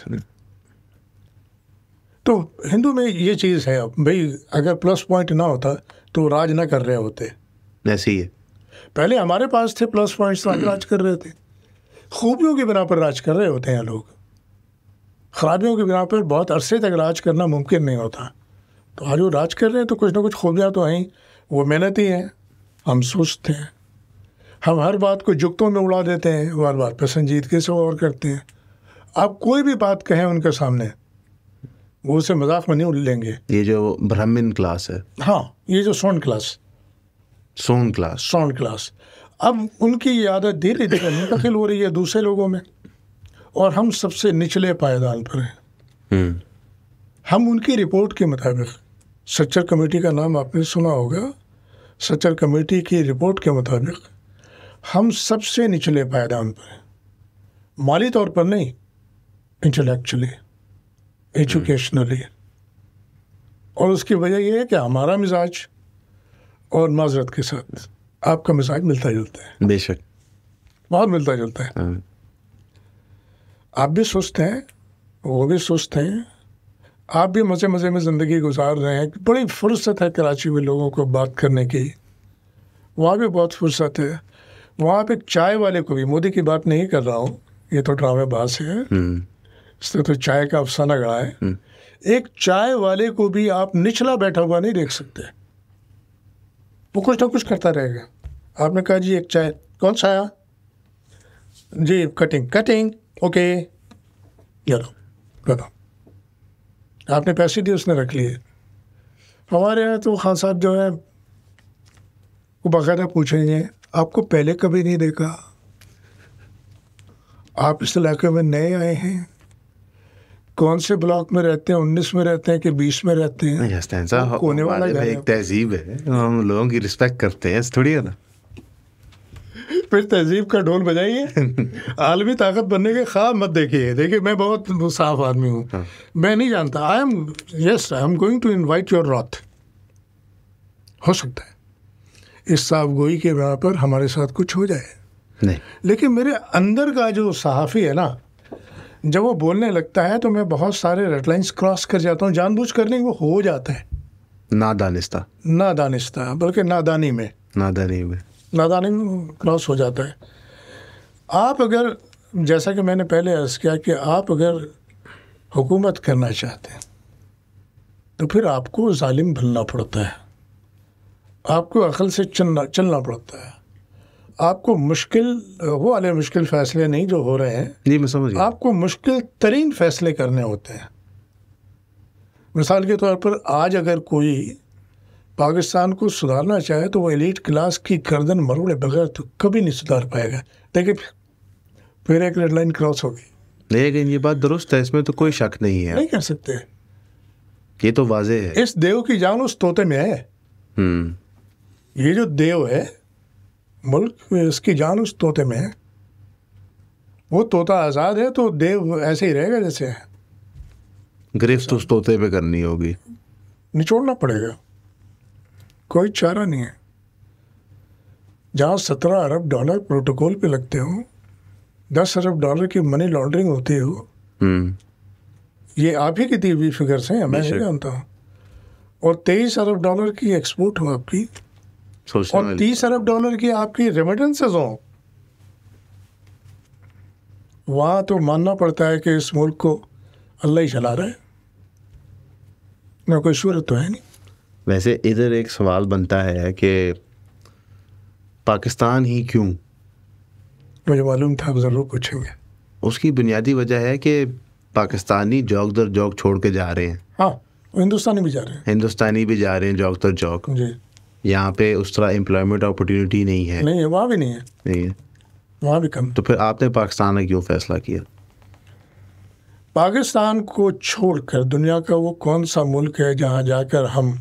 तो हिंदू में ये चीज़ है भाई अगर प्लस पॉइंट ना होता तो राज ना कर रहे होते ऐसे ही है पहले हमारे पास थे प्लस पॉइंट्स तो राज कर रहे थे खूबियों के बिना पर राज कर रहे होते हैं लोग खराबियों की बिना पर बहुत अरसे तक राज करना मुमकिन नहीं होता तो आज वो राज कर रहे हैं तो कुछ ना कुछ खूबियाँ तो हैं वो मेहनती हैं हम सुस्त हैं हम हर बात को जुगतों में उड़ा देते हैं वो हर बात पर से और करते हैं आप कोई भी बात कहें उनके सामने वो उसे मजाक में नहीं लेंगे ये जो ब्राह्मण क्लास है हाँ ये जो सोन क्लास सोन क्लास सोन क्लास अब उनकी आदत धीरे धीरे मुंतकिल हो रही है दूसरे लोगों में और हम सबसे निचले पायदान पर हैं हम्म। हम उनकी रिपोर्ट के मुताबिक सच्चर कमेटी का नाम आपने सुना होगा सच्चर कमेटी की रिपोर्ट के मुताबिक हम सबसे निचले पायदान पर हैं माली तौर पर नहीं इंटेलेक्चुअली एजुकेशनली और उसकी वजह यह है कि हमारा मिजाज और माजरत के साथ आपका मिजाज मिलता जुलता है बेशक बहुत मिलता जुलता है हाँ। आप भी सुस्त हैं वो भी सुस्त हैं आप भी मज़े मज़े में ज़िंदगी गुजार रहे हैं बड़ी फुर्सत है कराची में लोगों को बात करने की वहाँ भी बहुत फुर्सत है वहाँ पे चाय वाले को भी मोदी की बात नहीं कर रहा हूँ ये तो ड्रामे बास है हम्म। इससे तो चाय का अफसाना गड़ा है हम्म। एक चाय वाले को भी आप निचला बैठा हुआ नहीं देख सकते वो कुछ ना कुछ करता रहेगा आपने कहा जी एक चाय कौन सा आया जी कटिंग कटिंग ओके ये आपने पैसे दिए उसने रख लिए हमारे यहाँ तो खान साहब जो है वो बाकायदा पूछेंगे आपको पहले कभी नहीं देखा आप इस इलाके में नए आए हैं कौन से ब्लॉक में रहते हैं उन्नीस में रहते हैं कि बीस में रहते हैं yes, तो कोने वाला एक तहजीब है हम लोगों की रिस्पेक्ट करते हैं थोड़ी है ना फिर तहजीब का ढोल बजाइए आलमी ताकत बनने के ख्वाब मत देखिए देखिए मैं बहुत साफ आदमी हूँ हाँ। मैं नहीं जानता I am yes I am going to invite your wrath हो सकता है इस साफ गोई के बराबर पर हमारे साथ कुछ हो जाए नहीं लेकिन मेरे अंदर का जो सहाफ़ी है ना जब वो बोलने लगता है तो मैं बहुत सारे रेडलाइंस क्रॉस कर जाता हूँ जानबूझ कर नहीं वो हो जाता है ना दानिस्ता ना दानिस्ता बल्कि नादानी में नादानी में नादानी क्रॉस हो जाता है आप अगर जैसा कि मैंने पहले अर्ज़ किया कि आप अगर हुकूमत करना चाहते हैं तो फिर आपको ालिम भलना पड़ता है आपको अकल से चलना चलना पड़ता है आपको मुश्किल वो वाले मुश्किल फ़ैसले नहीं जो हो रहे हैं जी मैं समझ आपको मुश्किल तरीन फ़ैसले करने होते हैं मिसाल के तौर पर आज अगर कोई पाकिस्तान को सुधारना चाहे तो वो एलिट क्लास की गर्दन मरोड़े बगैर तो कभी नहीं सुधार पाएगा देखिए फिर एक रेड लाइन क्रॉस होगी लेकिन ये बात दुरुस्त है इसमें तो कोई शक नहीं है नहीं कर सकते ये तो वाजे है इस देव की जान उस तोते में है हम्म। ये जो देव है मुल्क इसकी जान उस तोते में है वो तोता आज़ाद है तो देव ऐसे ही रहेगा जैसे है गिरफ्त उस तोते पे करनी होगी निचोड़ना पड़ेगा कोई चारा नहीं है जहाँ सत्रह अरब डॉलर प्रोटोकॉल पे लगते हो दस अरब डॉलर की मनी लॉन्ड्रिंग होती हो हम्म। ये आप ही की दी हुई फिगर्स हैं मैं नहीं जानता हूँ और तेईस अरब डॉलर की एक्सपोर्ट हो आपकी और तीस अरब डॉलर की आपकी रेमिटेंसेज हो वहाँ तो मानना पड़ता है कि इस मुल्क को अल्लाह ही चला रहा है ना कोई सूरत तो है नहीं वैसे इधर एक सवाल बनता है कि पाकिस्तान ही क्यों मुझे मालूम था आप ज़रूर पूछेंगे उसकी बुनियादी वजह है कि पाकिस्तानी जौक दर जौक छोड़ के जा रहे हैं हाँ हिंदुस्तानी भी जा रहे हैं हिंदुस्तानी भी जा रहे हैं जॉक दर जॉक जी यहाँ पे उस तरह एम्प्लॉयमेंट अपॉर्चुनिटी नहीं है नहीं है वहाँ भी नहीं है नहीं है वहाँ भी कम तो फिर आपने पाकिस्तान का क्यों फैसला किया पाकिस्तान को छोड़कर दुनिया का वो कौन सा मुल्क है जहाँ जाकर हम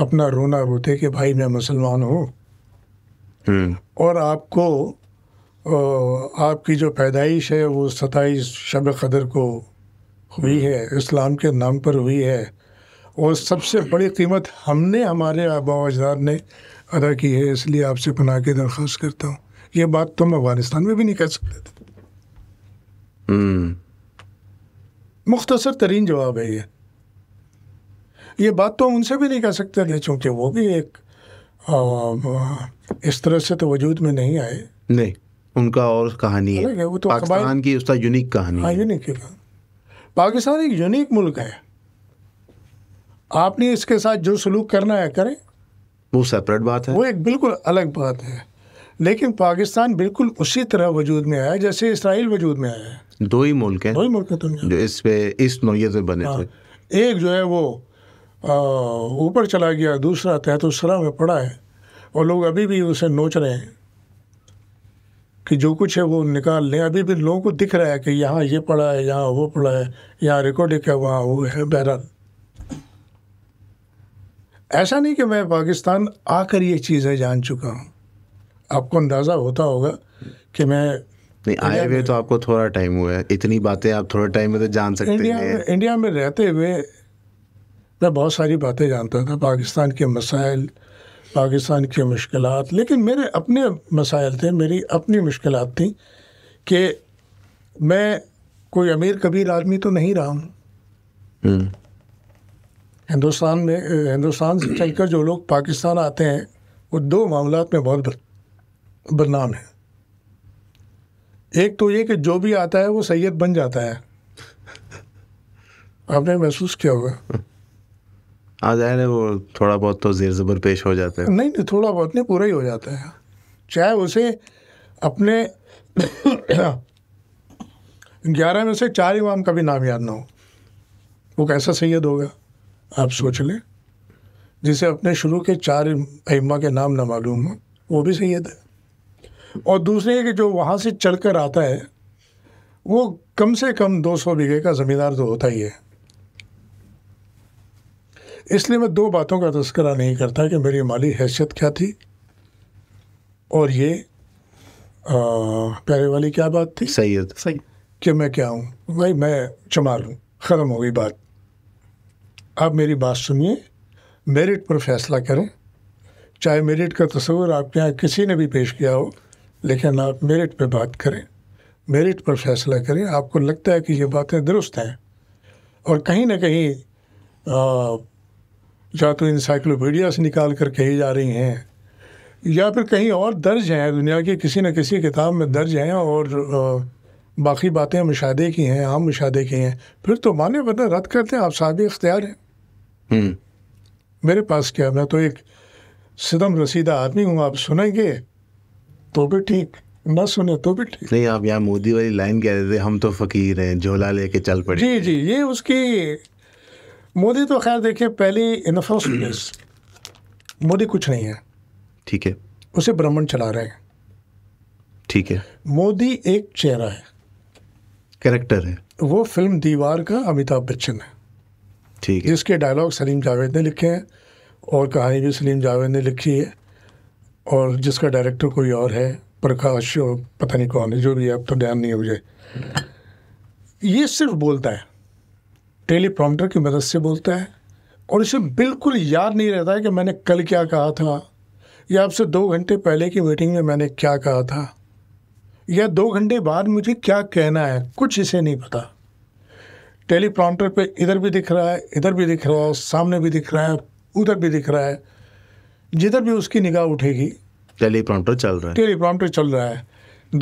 अपना रोना रोते कि भाई मैं मुसलमान हूँ हम्म। और आपको आपकी जो पैदाइश है वो सताईस शब कदर को हुई है इस्लाम के नाम पर हुई है और सबसे बड़ी कीमत हमने हमारे आबा अजदार ने अदा की है इसलिए आपसे पना के दरख्वास्त करता हूँ ये बात तुम तो अफगानिस्तान में भी नहीं कर सकते थे हम्म। मुख्तसर तरीन जवाब है ये ये बात तो उनसे भी नहीं कह सकते थे चूँकि वो भी एक आ, आ, इस तरह से तो वजूद में नहीं आए नहीं उनका और कहानी है वो तो पाकिस्तान की उसका यूनिक कहानी हाँ यूनिक पाकिस्तान एक यूनिक मुल्क है आपने इसके साथ जो सलूक करना है करें वो सेपरेट बात है वो एक बिल्कुल अलग बात है लेकिन पाकिस्तान बिल्कुल उसी तरह वजूद में आया जैसे इसराइल वजूद में आया है दो ही मुल्क हैं दो ही मुल्क हैं जो इस पे इस नोयत से बने हाँ, थे एक जो है वो ऊपर चला गया दूसरा तहत उसरा में पड़ा है और लोग अभी भी उसे नोच रहे हैं कि जो कुछ है वो निकाल लें अभी भी लोगों को दिख रहा है कि यहाँ ये पड़ा है यहाँ वो पड़ा है यहाँ रिकॉर्डिंग है वहाँ वो है बहरहाल ऐसा नहीं कि मैं पाकिस्तान आकर ये चीज़ें जान चुका हूँ आपको अंदाज़ा होता होगा कि मैं नहीं आए हुए तो आपको थोड़ा टाइम हुआ है इतनी बातें आप थोड़ा टाइम में तो जान सकते इंडिया हैं इंडिया में रहते हुए मैं बहुत सारी बातें जानता था पाकिस्तान के मसाइल पाकिस्तान की मुश्किल लेकिन मेरे अपने मसाइल थे मेरी अपनी मुश्किल थी कि मैं कोई अमीर कबीर आदमी तो नहीं रहा हूँ हम्म। हिंदुस्तान में हिंदुस्तान से चलकर जो लोग पाकिस्तान आते हैं वो दो मामला में बहुत बदनाम है एक तो ये कि जो भी आता है वो सैयद बन जाता है आपने महसूस किया होगा आ जाए ना वो थोड़ा बहुत तो जेर ज़बर पेश हो जाता है नहीं नहीं थोड़ा बहुत नहीं पूरा ही हो जाता है चाहे उसे अपने ग्यारह में से चार इमाम का भी नाम याद ना हो वो कैसा सैयद होगा आप सोच लें जिसे अपने शुरू के चार अम्मा के नाम ना मालूम हो वो भी सैयद है और दूसरे कि जो वहाँ से चल कर आता है वो कम से कम दो सौ बीघे का ज़मींदार तो होता ही है इसलिए मैं दो बातों का तस्करा नहीं करता कि मेरी माली हैसियत क्या थी और ये प्यारे वाली क्या बात थी सही है सही कि मैं क्या हूँ भाई मैं चमा लूँ ख़त्म हो गई बात आप मेरी बात सुनिए मेरिट पर फैसला करें चाहे मेरिट का तस्वूर आपके यहाँ किसी ने भी पेश किया हो लेकिन आप मेरिट पर बात करें मेरिट पर फैसला करें आपको लगता है कि ये बातें दुरुस्त हैं और कहीं ना कहीं या तो इंसाइक्लोपीडिया से निकाल कर कही जा रही हैं या फिर कहीं और दर्ज हैं दुनिया की किसी न किसी किताब में दर्ज हैं और बाकी बातें मुशाहे की हैं आम मुशाहे की हैं फिर तो माने बता रद्द करते हैं आप साहब इख्तियार हैं हम्म। मेरे पास क्या मैं तो एक सिदम रसीदा आदमी हूँ आप सुनेंगे तो भी ठीक ना सुने तो भी ठीक नहीं आप यहाँ मोदी वाली लाइन कह रहे थे हम तो फकीर हैं झोला लेके चल पड़े जी जी ये उसकी मोदी तो खैर देखिए पहली in the first place Modi कुछ नहीं है ठीक है उसे ब्राह्मण चला रहे हैं ठीक है मोदी एक चेहरा है कैरेक्टर है वो फिल्म दीवार का अमिताभ बच्चन है ठीक है जिसके डायलॉग सलीम जावेद ने लिखे हैं और कहानी भी सलीम जावेद ने लिखी है और जिसका डायरेक्टर कोई और है प्रकाश पता नहीं कौन है जो भी अब तो ध्यान नहीं है मुझे ये सिर्फ बोलता है टेलीप्रॉम्प्टर की मदद से बोलता है और इसे बिल्कुल याद नहीं रहता है कि मैंने कल क्या कहा था या आपसे दो घंटे पहले की मीटिंग में मैंने क्या कहा था या दो घंटे बाद मुझे क्या कहना है कुछ इसे नहीं पता टेलीप्रॉम्प्टर पे इधर भी दिख रहा है इधर भी दिख रहा है सामने भी दिख रहा है उधर भी दिख रहा है जिधर भी उसकी निगाह उठेगी टेलीप्रॉम्प्टर चल रहा है टेलीप्रॉम्प्टर चल रहा है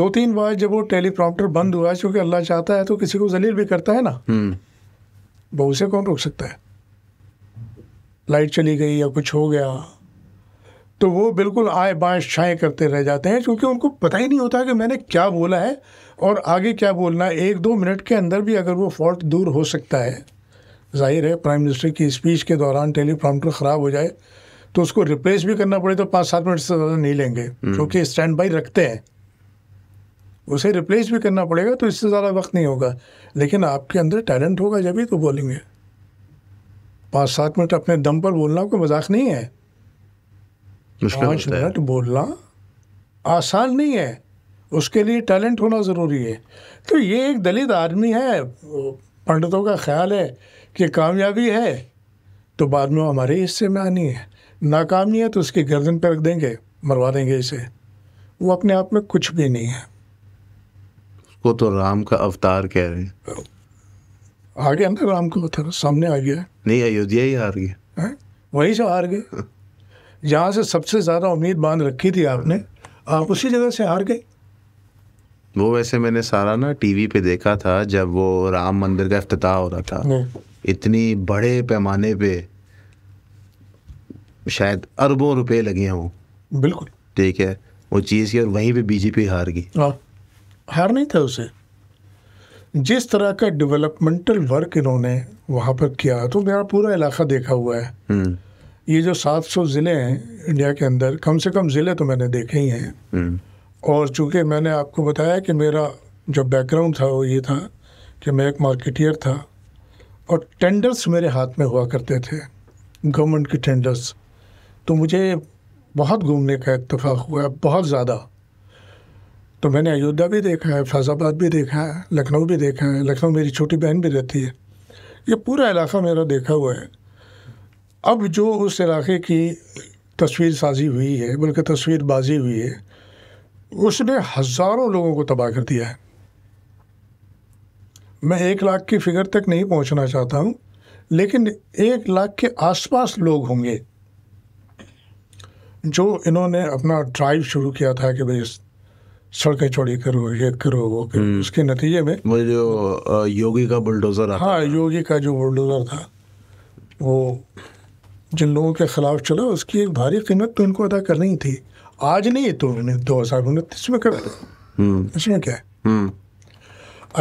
दो तीन बार जब वो टेलीप्रॉम्प्टर बंद हुआ क्योंकि अल्लाह चाहता है तो किसी को जलील भी करता है ना हम्म। वो उसे कौन रोक सकता है लाइट चली गई या कुछ हो गया तो वो बिल्कुल आए बाएँ छाएँ करते रह जाते हैं क्योंकि उनको पता ही नहीं होता कि मैंने क्या बोला है और आगे क्या बोलना है एक दो मिनट के अंदर भी अगर वो फॉल्ट दूर हो सकता है जाहिर है प्राइम मिनिस्टर की स्पीच के दौरान टेलीप्रॉम्प्टर ख़राब हो जाए तो उसको रिप्लेस भी करना पड़े तो पाँच सात मिनट से ज़्यादा नहीं लेंगे हम्म। क्योंकि स्टैंड बाई रखते हैं उसे रिप्लेस भी करना पड़ेगा तो इससे ज़्यादा वक्त नहीं होगा लेकिन आपके अंदर टैलेंट होगा जब ही तो बोलेंगे पाँच सात मिनट अपने दम पर बोलना कोई मजाक नहीं है पाँच मिनट बोलना आसान नहीं है उसके लिए टैलेंट होना ज़रूरी है तो ये एक दलित आदमी है पंडितों का ख्याल है कि कामयाबी है तो बाद में वो हमारे हिस्से में आनी है नाकामी है तो उसकी गर्दन पर रख देंगे मरवा देंगे इसे वो अपने आप में कुछ भी नहीं है को तो राम का अवतार कह रहे हैं आ गया ना राम का अवतार सामने आ गया नहीं अयोध्या ही हार गया वहीं से हार गए जहाँ से सबसे ज़्यादा उम्मीद बांध रखी थी आपने आप उसी जगह से हार गए वो वैसे मैंने सारा ना टीवी पे देखा था जब वो राम मंदिर का अफ्ताह हो रहा था इतनी बड़े पैमाने पे शायद अरबों रुपए लगे हैं वो बिल्कुल ठीक है वो चीज़ की और वहीं पे बीजेपी हार गई हाँ। हार नहीं था उसे जिस तरह का डेवलपमेंटल वर्क इन्होंने वहाँ पर किया तो मेरा पूरा इलाका देखा हुआ है हम्म। ये जो 700 ज़िले हैं इंडिया के अंदर कम से कम ज़िले तो मैंने देखे ही हैं हम्म। और चूँकि मैंने आपको बताया कि मेरा जो बैकग्राउंड था वो ये था कि मैं एक मार्केटियर था और टेंडर्स मेरे हाथ में हुआ करते थे गवर्नमेंट के टेंडर्स तो मुझे बहुत घूमने का इतफाक़ हुआ बहुत ज़्यादा तो मैंने अयोध्या भी देखा है फैज़ाबाद भी देखा है लखनऊ भी देखा है लखनऊ मेरी छोटी बहन भी रहती है ये पूरा इलाका मेरा देखा हुआ है अब जो उस इलाके की तस्वीर साजी हुई है बल्कि तस्वीर बाजी हुई है उसने हज़ारों लोगों को तबाह कर दिया है मैं एक लाख की फिगर तक नहीं पहुंचना चाहता हूं, लेकिन एक लाख के आसपास लोग होंगे जो इन्होंने अपना ड्राइव शुरू किया था कि भाई सड़कें चौड़ी करो ये करो वो करो हम्म। उसके नतीजे में वो जो योगी का बुलडोज़र हाँ योगी का जो बुलडोज़र था वो जिन लोगों के ख़िलाफ़ चला उसकी एक भारी कीमत तो इनको अदा करनी ही थी आज नहीं तो उन्होंने दो हज़ार उनतीस में कर हम्म। इसमें क्या है हम्म।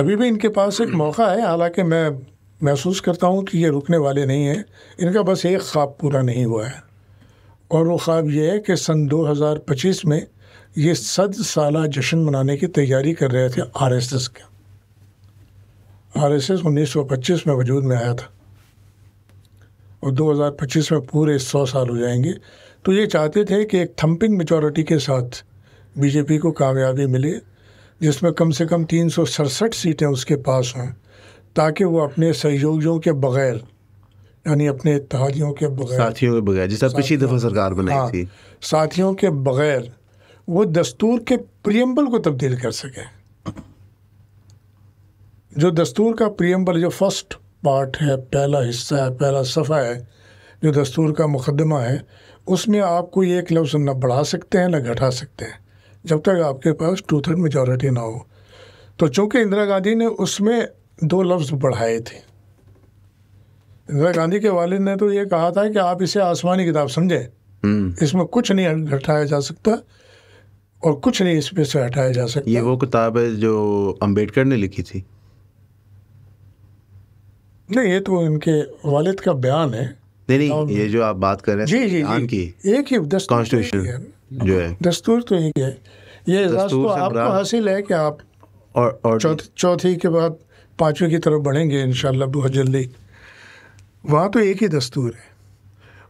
अभी भी इनके पास एक मौका है हालांकि मैं महसूस करता हूँ कि ये रुकने वाले नहीं हैं इनका बस एक ख्वाब पूरा नहीं हुआ है और वो ख्वाब ये है कि सन 2025 में ये सद साल जश्न मनाने की तैयारी कर रहे थे आर एस एस का सौ पच्चीस में वजूद में आया था और दो हज़ार पच्चीस में पूरे सौ साल हो जाएंगे तो ये चाहते थे कि एक थम्पिंग मेचोरिटी के साथ बीजेपी को कामयाबी मिले जिसमें कम से कम तीन सौ सीटें उसके पास हों ताकि वो अपने सहयोगियों के बगैर यानी अपने इतिहादियों के बगैर साथियों के बगैर जिस पिछली दफ़ा सरकार बनाई हाँ, थी साथियों के बगैर वो दस्तूर के प्रियम्बल को तब्दील कर सके जो दस्तूर का प्रियम्बल जो फर्स्ट पार्ट है पहला हिस्सा है पहला सफ़ा है जो दस्तूर का मुकदमा है उसमें आपको ये एक लफ्ज़ ना बढ़ा सकते हैं ना घटा सकते हैं जब तक आपके पास टू थर्ड मेजोरिटी ना हो तो चूँकि इंदिरा गांधी ने उसमें दो लफ्ज़ बढ़ाए थे इंदिरा गांधी के वालिद ने तो ये कहा था कि आप इसे आसमानी किताब समझें हम्म। इसमें कुछ नहीं घटाया जा सकता और कुछ नहीं इसमें से हटाया जा सकता ये वो किताब है जो अंबेडकर ने लिखी थी नहीं ये तो इनके वालिद का बयान है नहीं नहीं तो ये जो आप बात कर रहे हैं जी जी, जी की एक ही कॉन्स्टिट्यूशन तो जो है दस्तूर तो एक है ये तो आपको हासिल है कि आप और और चौथी के बाद पाँचवीं की तरफ बढ़ेंगे इन बहुत जल्दी वहाँ तो एक ही दस्तूर है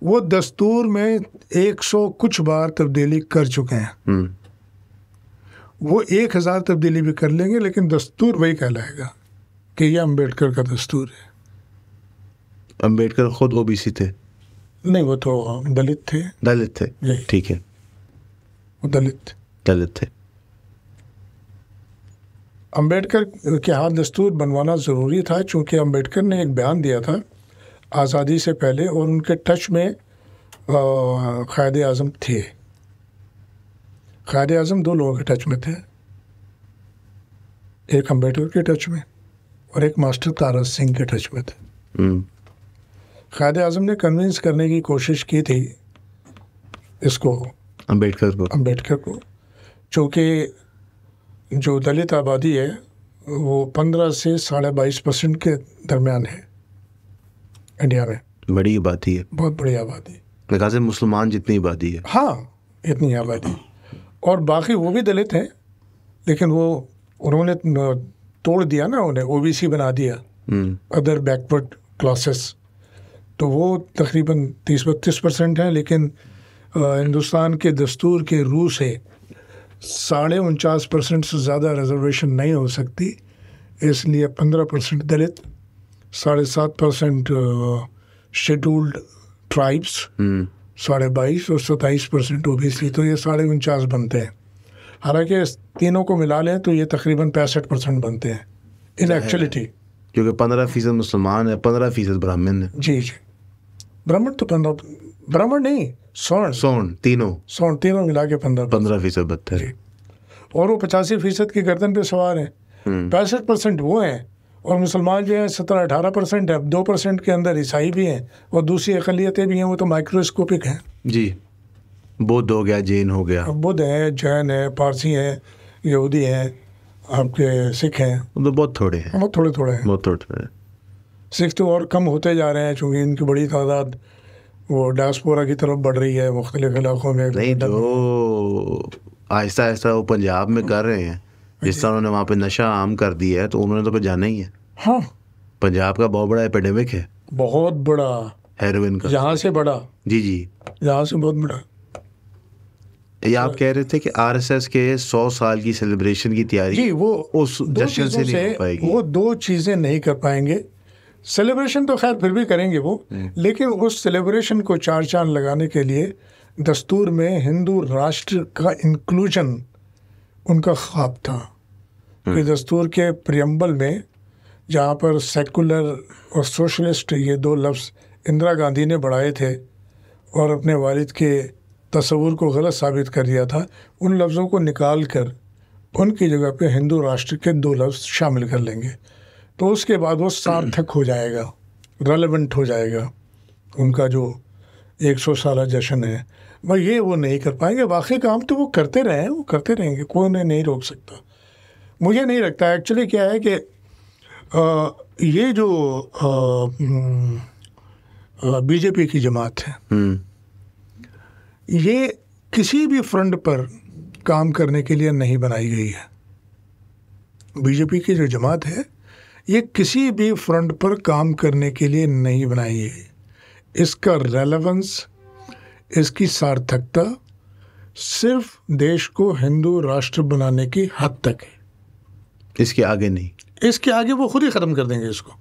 वो दस्तूर में 100 कुछ बार तब्दीली कर चुके हैं हम्म। वो एक हज़ार तब्दीली भी कर लेंगे लेकिन दस्तूर वही कहलाएगा कि यह अम्बेडकर का दस्तूर है अम्बेडकर खुद ओ बी सी थे नहीं वो तो दलित थे दलित थे ठीक है वो दलित दलित थे अम्बेडकर के हाथ दस्तूर बनवाना ज़रूरी था चूँकि अम्बेडकर ने एक बयान दिया था आज़ादी से पहले और उनके टच में क़ायद अज़म थे कायद अजम दो लोगों के टच में थे एक अम्बेडकर के टच में और एक मास्टर तारा सिंह के टच में थे हम्म। कायद अजम ने कन्विंस करने की कोशिश की थी इसको अम्बेडकर को अम्बेडकर को चूँकि जो दलित आबादी है वो पंद्रह से साढ़े बाईस परसेंट के दरमियान है इंडिया में बड़ी आबादी है बहुत बड़ी आबादी मुसलमान जितनी आबादी है हाँ इतनी आबादी और बाकी वो भी दलित हैं लेकिन वो उन्होंने तोड़ दिया ना उन्हें ओबीसी बना दिया अदर बैकवर्ड क्लासेस तो वो तकरीबन तीस बत्तीस परसेंट हैं लेकिन हिंदुस्तान के दस्तूर के रू से साढ़े उनचास परसेंट से ज़्यादा रिजर्वेशन नहीं हो सकती इसलिए पंद्रह परसेंट दलित साढ़े सात परसेंट शेड्यूल्ड हम्म। ट्राइब्स साढ़े बाईस और सत्ताईस परसेंट ओबीसी तो ये साढ़े उनचास बनते हैं हालांकि तीनों को मिला लें तो ये तकरीबन पैंसठ परसेंट बनते हैं इन एक्चुअलिटी क्योंकि पंद्रह फीसद मुसलमान है पंद्रह फीसद ब्राह्मण है जी जी ब्राह्मण तो पंद्रह ब्राह्मण नहीं स्वर्ण स्वर्ण तीनों स्वर्ण तीनों मिला के पंद्रह पंद्रह फीसद बदतर और वो पचासी फीसद के गर्दन पे सवार हैं हम्म। पैंसठ परसेंट वो हैं और मुसलमान जो हैं सत्रह अठारह परसेंट है दो परसेंट के अंदर ईसाई भी हैं और दूसरी अकलीतें भी हैं वो तो माइक्रोस्कोपिक हैं जी बुद्ध हो गया जैन हो गया बुद्ध हैं जैन है पारसी हैं यहूदी हैं आपके सिख हैं तो बहुत थोड़े हैं बहुत थोड़े थोड़े हैं बहुत थोड़े थोड़े सिख तो और कम होते जा रहे हैं चूँकि इनकी बड़ी तादाद वो डासपोरा की तरफ बढ़ रही है मुख्तलिफ इलाकों में नहीं तो, आहिस्ता आहिस्ता वो पंजाब में कर रहे हैं जिस तरह उन्होंने वहाँ पे नशा आम कर दिया है तो उन्होंने तो फिर जाना ही है हाँ पंजाब का बहुत बड़ा एपेडेमिक है बहुत बड़ा हेरोइन का यहाँ से बड़ा जी जी यहाँ से बहुत बड़ा ये आप कह रहे थे कि आरएसएस के सौ साल की सेलिब्रेशन की तैयारी जी वो उस जश्न से नहीं पाएगी वो दो चीज़ें नहीं कर पाएंगे सेलिब्रेशन तो खैर फिर भी करेंगे वो लेकिन उस सेलिब्रेशन को चार चांद लगाने के लिए दस्तूर में हिंदू राष्ट्र का इंक्लूजन उनका ख्वाब था कि हम्म। दस्तूर के प्रियम्बल में जहाँ पर सेकुलर और सोशलिस्ट ये दो लफ्ज़ इंदिरा गांधी ने बढ़ाए थे और अपने वालिद के तस्वूर को गलत साबित कर दिया था उन लफ्ज़ों को निकाल कर उनकी जगह पे हिंदू राष्ट्र के दो लफ्ज़ शामिल कर लेंगे तो उसके बाद वो सार्थक हो जाएगा रेलेवेंट हो जाएगा उनका जो एक सौ साल जश्न है भाई ये वो नहीं कर पाएंगे बाकी काम तो वो करते रहे वो करते रहेंगे कोई उन्हें नहीं रोक सकता मुझे नहीं लगता एक्चुअली क्या है कि आ, ये जो बीजेपी की जमात है हम्म। ये किसी भी फ्रंट पर काम करने के लिए नहीं बनाई गई है बीजेपी की जो जमात है ये किसी भी फ्रंट पर काम करने के लिए नहीं बनाई गई इसका रेलेवेंस इसकी सार्थकता सिर्फ देश को हिंदू राष्ट्र बनाने की हद तक है इसके आगे नहीं इसके आगे वो खुद ही ख़त्म कर देंगे इसको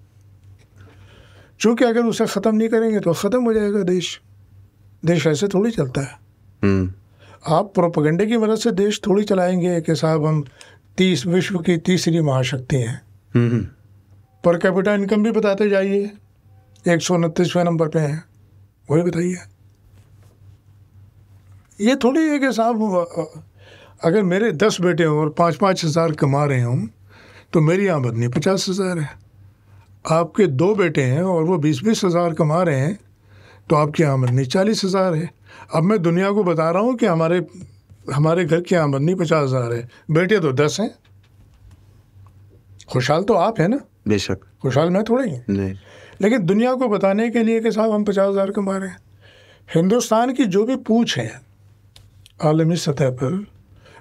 चूंकि अगर उसे ख़त्म नहीं करेंगे तो ख़त्म हो जाएगा देश देश ऐसे थोड़ी चलता है हम्म। आप प्रोपगेंडे की मदद से देश थोड़ी चलाएंगे कि साहब हम तीस विश्व की तीसरी महाशक्ति हैं पर कैपिटा इनकम भी बताते जाइए एक सौ उनतीसवें नंबर पे हैं वही बताइए ये थोड़ी है कि साहब अगर मेरे दस बेटे हों और पाँच पाँच हज़ार कमा रहे हों तो मेरी आमदनी पचास हज़ार है आपके दो बेटे हैं और वो बीस बीस हज़ार कमा रहे हैं तो आपकी आमदनी चालीस हज़ार है अब मैं दुनिया को बता रहा हूँ कि हमारे हमारे घर की आमदनी पचास हज़ार है बेटे तो दस हैं खुशहाल तो आप हैं ना बेशक खुशहाल मैं थोड़े ही नहीं लेकिन दुनिया को बताने के लिए कि साहब हम पचास हज़ार कमा रहे हैं हिंदुस्तान की जो भी पूछ है आलमी सतह पर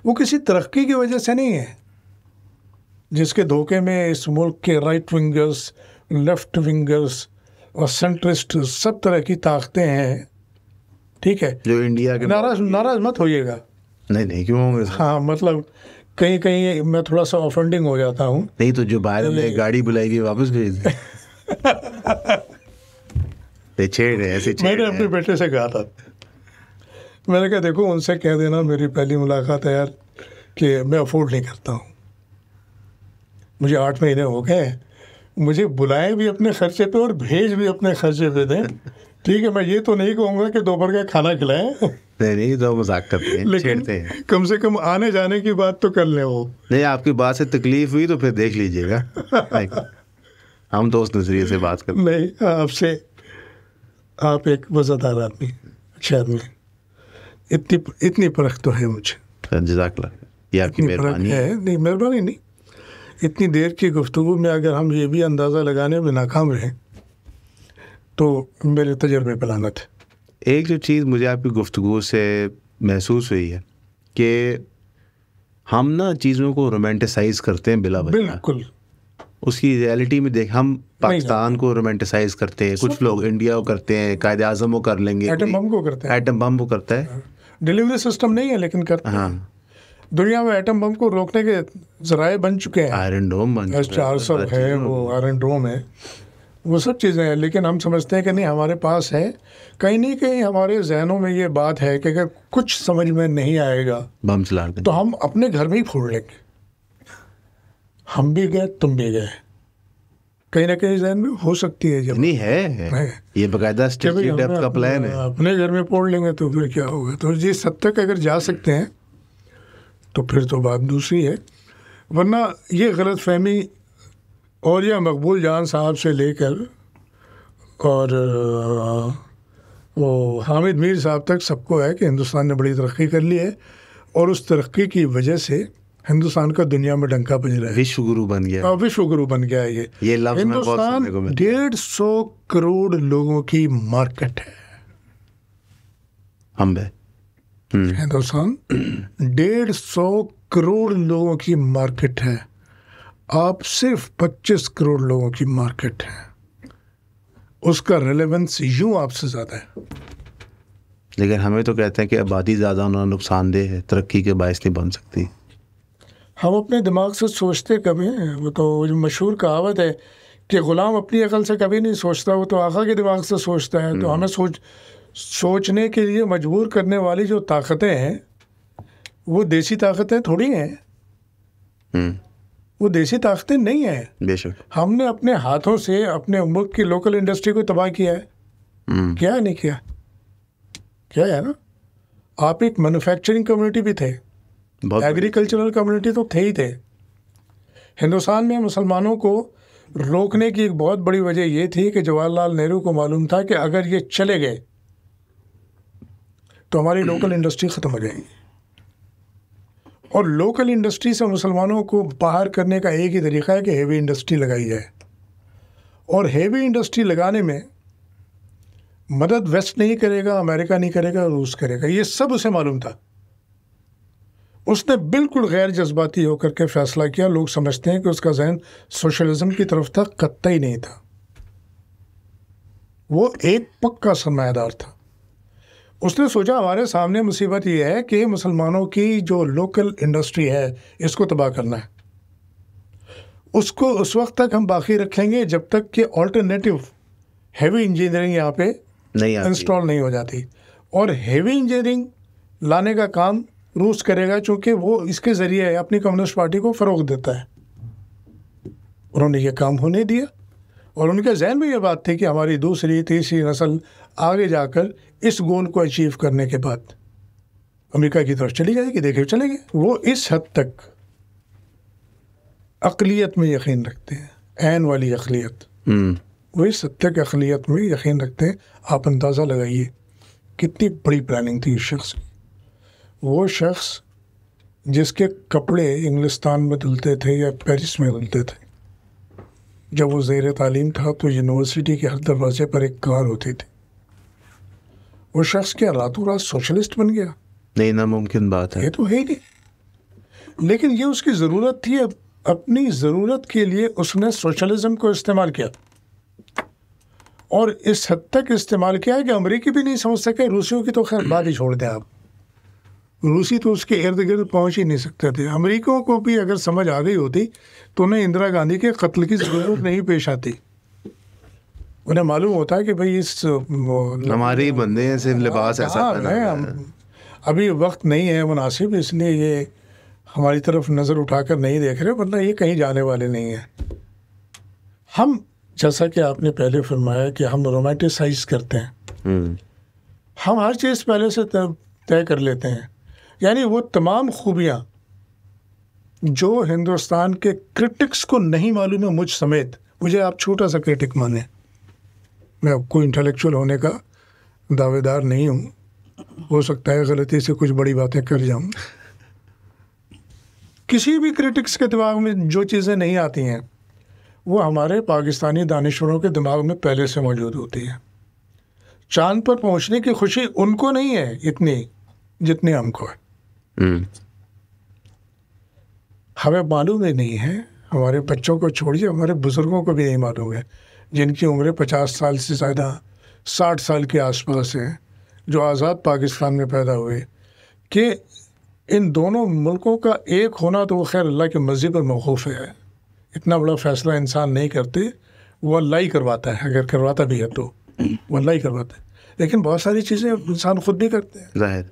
वो किसी तरक्की की वजह से नहीं है जिसके धोखे में इस मुल्क के राइट विंगर्स लेफ्ट विंगर्स और सेंट्रिस्ट सब तरह की ताकतें हैं ठीक है जो इंडिया के नाराज नाराज मत होइएगा नहीं नहीं क्यों होंगे हाँ मतलब कहीं कहीं मैं थोड़ा सा ऑफेंडिंग हो जाता हूँ नहीं तो जो बाहर गाड़ी बुलाई गई वापस भेज दें छेड़ ऐसे मैंने अपने बेटे से कहा था मैंने कहा देखो उनसे कह देना मेरी पहली मुलाकात है यार कि मैं अफोर्ड नहीं करता हूँ मुझे आठ महीने हो गए मुझे बुलाएं भी अपने खर्चे पे और भेज भी अपने खर्चे पे दें ठीक है मैं ये तो नहीं कहूँगा कि दोपहर का खाना खिलाएं नहीं नहीं तो मजाक करते हैं छेड़ते हैं कम से कम आने जाने की बात तो कर ले वो नहीं आपकी बात से तकलीफ हुई तो फिर देख लीजिएगा हम दोस्त तो नज़रिए से बात करते नहीं आपसे आप एक मज़ेदार आदमी अच्छे आदमी इतनी इतनी परख तो है मुझे जजाकला आपकी मेहरबानी है नहीं मेहरबानी नहीं इतनी देर की गुफ्तु में अगर हम ये भी अंदाज़ा लगाने में नाकाम रहें तो मेरे तजर्बे पर लानत है एक जो चीज़ मुझे आपकी गुफ्तु से महसूस हुई है कि हम ना चीज़ों को रोमांटिसाइज करते हैं बिला बिल्कुल उसकी रियलिटी में देख हम पाकिस्तान को रोमांटिसाइज करते हैं कुछ लोग इंडिया को करते हैं कायदे आजम को कर लेंगे एटम बम को करते हैं एटम बम को करता है डिलीवरी हाँ। सिस्टम नहीं है लेकिन करते हाँ दुनिया में एटम बम को रोकने के जराए बन चुके हैं आयरन डोम बन चार सौ है वो आयरन डोम है वो सब चीज़ें हैं लेकिन हम समझते हैं कि नहीं हमारे पास है कहीं नहीं कहीं हमारे जहनों में ये बात है कि अगर कुछ समझ में नहीं आएगा बम चला तो हम अपने घर में ही फोड़ लेंगे हम भी गए तुम भी गए कहीं ना कहीं जहन में हो सकती है जब नहीं है, है। ये बकायदा का प्लान है अपने घर में पोड़ लेंगे तो फिर क्या होगा तो जिस हद तक अगर जा सकते हैं तो फिर तो बात दूसरी है वरना ये गलत फहमी और या मकबूल जान साहब से लेकर और वो हामिद मीर साहब तक सबको है कि हिंदुस्तान ने बड़ी तरक्की कर ली है और उस तरक्की की वजह से हिंदुस्तान का दुनिया में डंका बज विश्व गुरु बन गया हाँ, विश्व गुरु बन गया ये ये हिंदुस्तान डेढ़ सौ करोड़ लोगों की मार्केट है हम हम्म। हिंदुस्तान डेढ़ सौ करोड़ लोगों की मार्केट है आप सिर्फ पच्चीस करोड़ लोगों की मार्केट है उसका रेलेवेंस यूं आपसे ज़्यादा है लेकिन हमें तो कहते हैं कि आबादी ज़्यादा होना नुकसानदेह है तरक्की के बायस नहीं बन सकती हम अपने दिमाग से सोचते कभी वो तो जो मशहूर कहावत है कि ग़ुलाम अपनी अकल से कभी नहीं सोचता वो तो आखा के दिमाग से सोचता है तो हम्म। हमें सोच सोचने के लिए मजबूर करने वाली जो ताकतें हैं वो देसी ताकतें थोड़ी हैं हम्म। वो देसी ताकतें नहीं हैं बेशक हमने अपने हाथों से अपने मुल्क की लोकल इंडस्ट्री को तबाह किया है हम्म। क्या नहीं किया क्या है ना आप एक मैन्युफैक्चरिंग कम्युनिटी भी थे एग्रीकल्चरल कम्युनिटी तो थे ही थे हिंदुस्तान में मुसलमानों को रोकने की एक बहुत बड़ी वजह यह थी कि जवाहरलाल नेहरू को मालूम था कि अगर ये चले गए तो हमारी लोकल इंडस्ट्री ख़त्म हो जाएगी और लोकल इंडस्ट्री से मुसलमानों को बाहर करने का एक ही तरीका है कि हेवी इंडस्ट्री लगाई जाए और हेवी इंडस्ट्री लगाने में मदद वेस्ट नहीं करेगा अमेरिका नहीं करेगा रूस करेगा ये सब उसे मालूम था उसने बिल्कुल गैर जज्बाती होकर के फ़ैसला किया लोग समझते हैं कि उसका जहन सोशलिज़म की तरफ था कत्ता ही नहीं था वो एक पक्का सरमादार था उसने सोचा हमारे सामने मुसीबत ये है कि मुसलमानों की जो लोकल इंडस्ट्री है इसको तबाह करना है उसको उस वक्त तक हम बाकी रखेंगे जब तक कि ऑल्टरनेटिव हैवी इंजीनियरिंग यहाँ पे नहीं इंस्टॉल नहीं हो जाती और हैवी इंजीनियरिंग लाने का काम रूस करेगा चूंकि वो इसके ज़रिए अपनी कम्युनिस्ट पार्टी को फ़रोग देता है उन्होंने ये काम होने दिया और उनके जहन में ये बात थी कि हमारी दूसरी तीसरी नस्ल आगे जाकर इस गोल को अचीव करने के बाद अमेरिका की तरफ चली जाएगी देखे चले गए वो इस हद तक अकलीत में यकीन रखते हैं ऐन वाली अकलीत हम्म। वो इस हद तक अकलीत में यकीन रखते हैं आप अंदाज़ा लगाइए कितनी बड़ी प्लानिंग थी इस शख्स की वो शख्स जिसके कपड़े इंग्लिस्तान में धुलते थे या पेरिस में धुलते थे जब वो जेर तालीम था तो यूनिवर्सिटी के हर दरवाजे पर एक कार होती थी वो शख्स क्या रातों रात सोशलिस्ट बन गया नहीं नामुमकिन बात है ये तो है ही नहीं लेकिन ये उसकी ज़रूरत थी अब अपनी ज़रूरत के लिए उसने सोशलिज़्म को इस्तेमाल किया और इस हद तक इस्तेमाल किया कि अमरीकी भी नहीं समझ सके रूसियों की तो खैर बात ही छोड़ दें आप रूसी तो उसके इर्द गिर्द पहुँच ही नहीं सकते थे अमरीकों को भी अगर समझ आ गई होती तो उन्हें इंदिरा गांधी के कत्ल की जरूरत नहीं पेश आती उन्हें मालूम होता है कि भाई इस हमारे ही बंदे हैं सिर्फ लिबास ऐसा हाँ, पहना है अभी वक्त नहीं है मुनासिब इसलिए ये हमारी तरफ नज़र उठाकर नहीं देख रहे वरना ये कहीं जाने वाले नहीं हैं हम जैसा कि आपने पहले फरमाया कि हम रोमांटिसाइज करते हैं हम्म। हम हर चीज़ पहले से तय कर लेते हैं यानी वो तमाम खूबियाँ जो हिंदुस्तान के क्रिटिक्स को नहीं मालूम है मुझ समेत मुझे आप छोटा सा क्रिटिक माने मैं कोई इंटेलेक्चुअल होने का दावेदार नहीं हूँ हो सकता है गलती से कुछ बड़ी बातें कर जाऊँ किसी भी क्रिटिक्स के दिमाग में जो चीज़ें नहीं आती हैं वो हमारे पाकिस्तानी दानश्वरों के दिमाग में पहले से मौजूद होती है चांद पर पहुँचने की खुशी उनको नहीं है इतनी जितनी हमको है हम्म। हमें मालूम ही नहीं है हमारे बच्चों को छोड़िए हमारे बुज़ुर्गों को भी नहीं मालूम है जिनकी उम्र पचास साल से ज़्यादा साठ साल के आसपास है जो आज़ाद पाकिस्तान में पैदा हुए कि इन दोनों मुल्कों का एक होना तो खैर अल्लाह के मस्जिद पर मौकूफ़ है इतना बड़ा फ़ैसला इंसान नहीं करते वो अल्लाह ही करवाता है अगर करवाता भी है तो वो अल्लाह ही करवाता है लेकिन बहुत सारी चीज़ें इंसान खुद भी करते हैं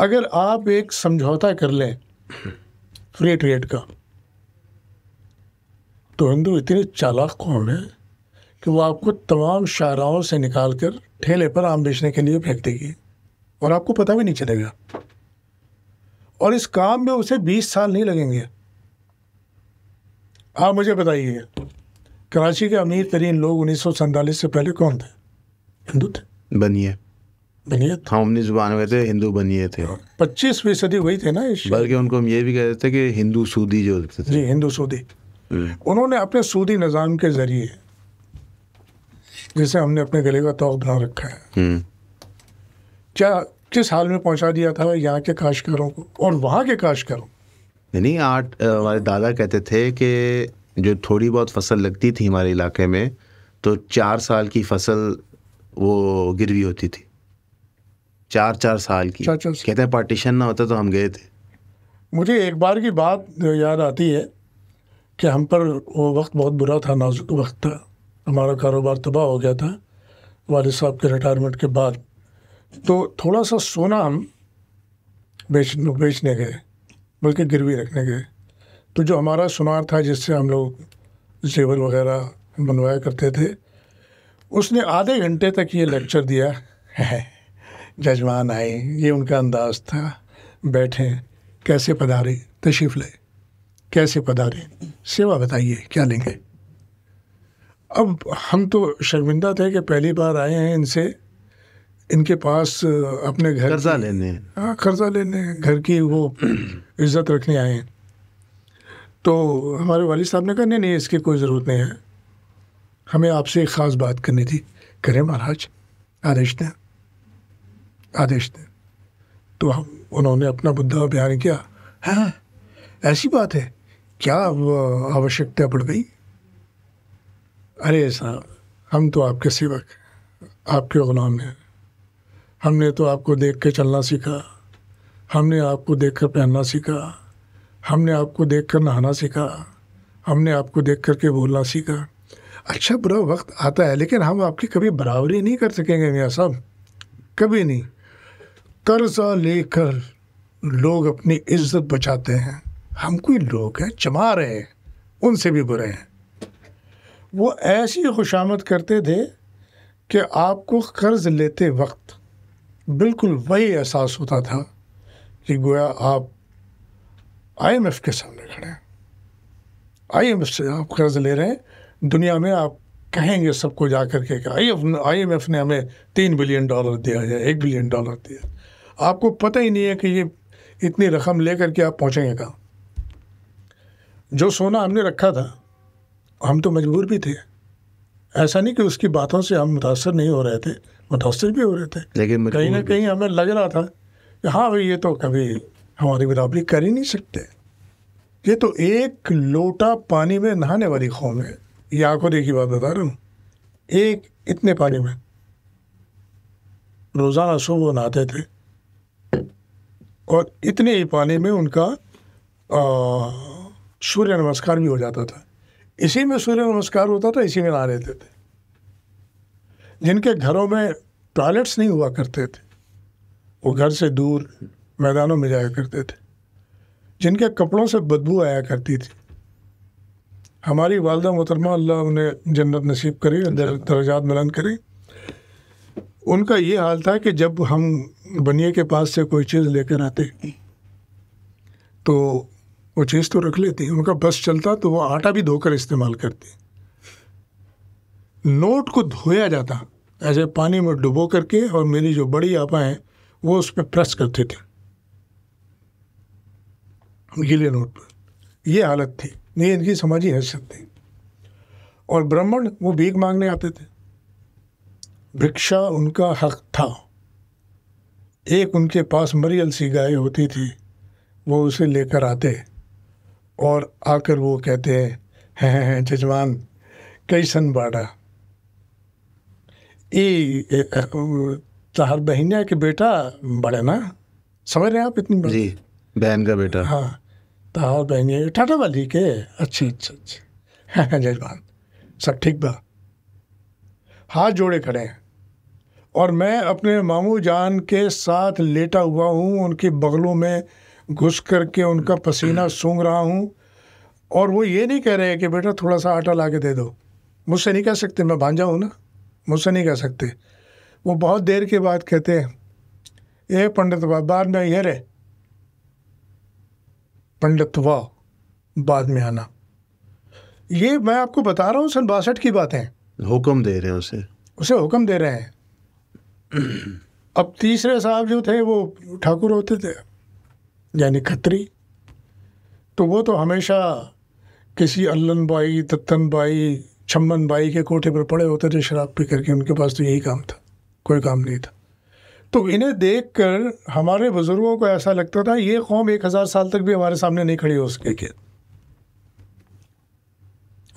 अगर आप एक समझौता कर लें फ्री ट्रेड का तो हिंदू इतने चालाक कौन है कि वो आपको तमाम शाहराओं से निकाल कर ठेले पर आम बेचने के लिए फेंक देगी और आपको पता भी नहीं चलेगा और इस काम में उसे बीस साल नहीं लगेंगे आप मुझे बताइए कराची के अमीर तरीन लोग उन्नीस सौ से पहले कौन थे हिंदू थे बनिए बनिए थे हम उन्नीस सौ थे हिंदू बनिए थे पच्चीसवीं सदी वही थे ना बल्कि उनको हम ये भी कहते थे कि हिंदू सूदी जो थे जी हिंदू सूदी हम्म। उन्होंने अपने सूदी निज़ाम के ज़रिए जिसे हमने अपने गले का तोक बना रखा है हम्म। क्या किस हाल में पहुंचा दिया था यहाँ के काशकारों को और वहाँ के काशकारों नहीं आर्ट हमारे दादा कहते थे कि जो थोड़ी बहुत फसल लगती थी हमारे इलाके में तो चार साल की फसल वो गिरवी होती थी चार चार साल की चार चार साल। कहते हैं पार्टीशन ना होता तो हम गए थे मुझे एक बार की बात याद आती है कि हम पर वो वक्त बहुत बुरा था नाजुक वक्त था हमारा कारोबार तबाह हो गया था वाल साहब के रिटायरमेंट के बाद तो थोड़ा सा सोना हम बेच बेचने गए बल्कि गिरवी रखने गए तो जो हमारा सुनार था जिससे हम लोग जेवर वगैरह बनवाया करते थे उसने आधे घंटे तक ये लेक्चर दिया है जजमान आए ये उनका अंदाज था बैठे कैसे पधारे तशीफ ले कैसे पधारे सेवा बताइए क्या लेंगे अब हम तो शर्मिंदा थे कि पहली बार आए हैं इनसे इनके पास अपने घर कर्जा लेने हाँ कर्जा लेने घर की वो इज्जत रखने आए हैं तो हमारे वाल साहब ने कहा नहीं नहीं इसकी कोई ज़रूरत नहीं है हमें आपसे एक ख़ास बात करनी थी करें महाराज आदेश ने आदेश दें तो उन्होंने अपना मुद्दा बयान किया है हाँ, ऐसी बात है क्या आवश्यकता पड़ गई अरे साहब हम तो आपके सेवक आपके गुलाम हैं हमने तो आपको देख के चलना सीखा हमने आपको देख कर पहनना सीखा हमने आपको देख कर नहाना सीखा हमने आपको देख कर के बोलना सीखा अच्छा बुरा वक्त आता है लेकिन हम आपकी कभी बराबरी नहीं कर सकेंगे मियाँ साहब कभी नहीं कर्जा लेकर लोग अपनी इज्जत बचाते हैं हम कोई लोग हैं चमा रहे हैं उनसे भी बुरे हैं वो ऐसी खुशामद करते थे कि आपको कर्ज लेते वक्त बिल्कुल वही एहसास होता था कि गोया आप आईएमएफ के सामने खड़े हैं आईएमएफ से आप कर्ज ले रहे हैं दुनिया में आप कहेंगे सबको जा कर के I F I M F ने हमें तीन बिलियन डॉलर दिया या एक बिलियन डॉलर दिया आपको पता ही नहीं है कि ये इतनी रकम ले करके आप पहुँचेंगे कहाँ जो सोना हमने रखा था हम तो मजबूर भी थे ऐसा नहीं कि उसकी बातों से हम मुतासर नहीं हो रहे थे मुतासर भी हो रहे थे लेकिन कहीं ना कहीं हमें लग रहा था कि हाँ भाई ये तो कभी हमारी बराबरी कर ही नहीं सकते ये तो एक लोटा पानी में नहाने वाली कौम है ये आंखों देखी बात बता रहा हूँ एक इतने पानी में रोज़ाना सुबह नहाते थे और इतने ही पानी में उनका सूर्य नमस्कार भी हो जाता था इसी में सूर्य नमस्कार होता था इसी में ला लेते थे जिनके घरों में टॉयलेट्स नहीं हुआ करते थे वो घर से दूर मैदानों में जाया करते थे जिनके कपड़ों से बदबू आया करती थी हमारी वालदा मोहतरमा अल्लाह उन्हें जन्नत नसीब करी दर्जात मिलन करी उनका ये हाल था कि जब हम बनिए के पास से कोई चीज़ लेकर आते तो वो चीज़ तो रख लेती उनका बस चलता तो वो आटा भी धोकर इस्तेमाल करते नोट को धोया जाता ऐसे पानी में डुबो करके और मेरी जो बड़ी आपा हैं वो उस पर प्रेस करते थे गीले नोट पर ये हालत थी नहीं इनकी समाजी हैसियत थी और ब्राह्मण वो भीख मांगने आते थे भिक्षा उनका हक था एक उनके पास मरियल सी गाय होती थी वो उसे लेकर आते और आकर वो कहते हैं हैं हैं कैसन बाड़ा ये चार बहनिया के बेटा बड़े ना समझ रहे हैं आप इतनी बड़ी बहन का बेटा हाँ तार बहनिया टाटा वाली के अच्छे अच्छे अच्छे हैं जजवान सब ठीक बा हाथ जोड़े खड़े हैं और मैं अपने मामू जान के साथ लेटा हुआ हूँ उनके बगलों में घुस करके उनका पसीना सूंघ रहा हूँ और वो ये नहीं कह रहे कि बेटा थोड़ा सा आटा ला के दे दो मुझसे नहीं कह सकते मैं भांजा हूँ ना मुझसे नहीं कह सकते वो बहुत देर के बाद कहते हैं ये पंडित वाह बाद में ये रे पंडित वाह बाद में आना ये मैं आपको बता रहा हूँ सन बासठ की बातें हुक्म दे रहे हैं उसे उसे हुक्म दे रहे हैं अब तीसरे साहब जो थे वो ठाकुर होते थे यानी खत्री तो वो तो हमेशा किसी अल्लन बाई तत्तन बाई छम्मन बाई के कोठे पर पड़े होते थे शराब पी करके उनके पास तो यही काम था कोई काम नहीं था तो इन्हें देख कर हमारे बुज़ुर्गों को ऐसा लगता था ये कौम एक हज़ार साल तक भी हमारे सामने नहीं खड़ी हो सके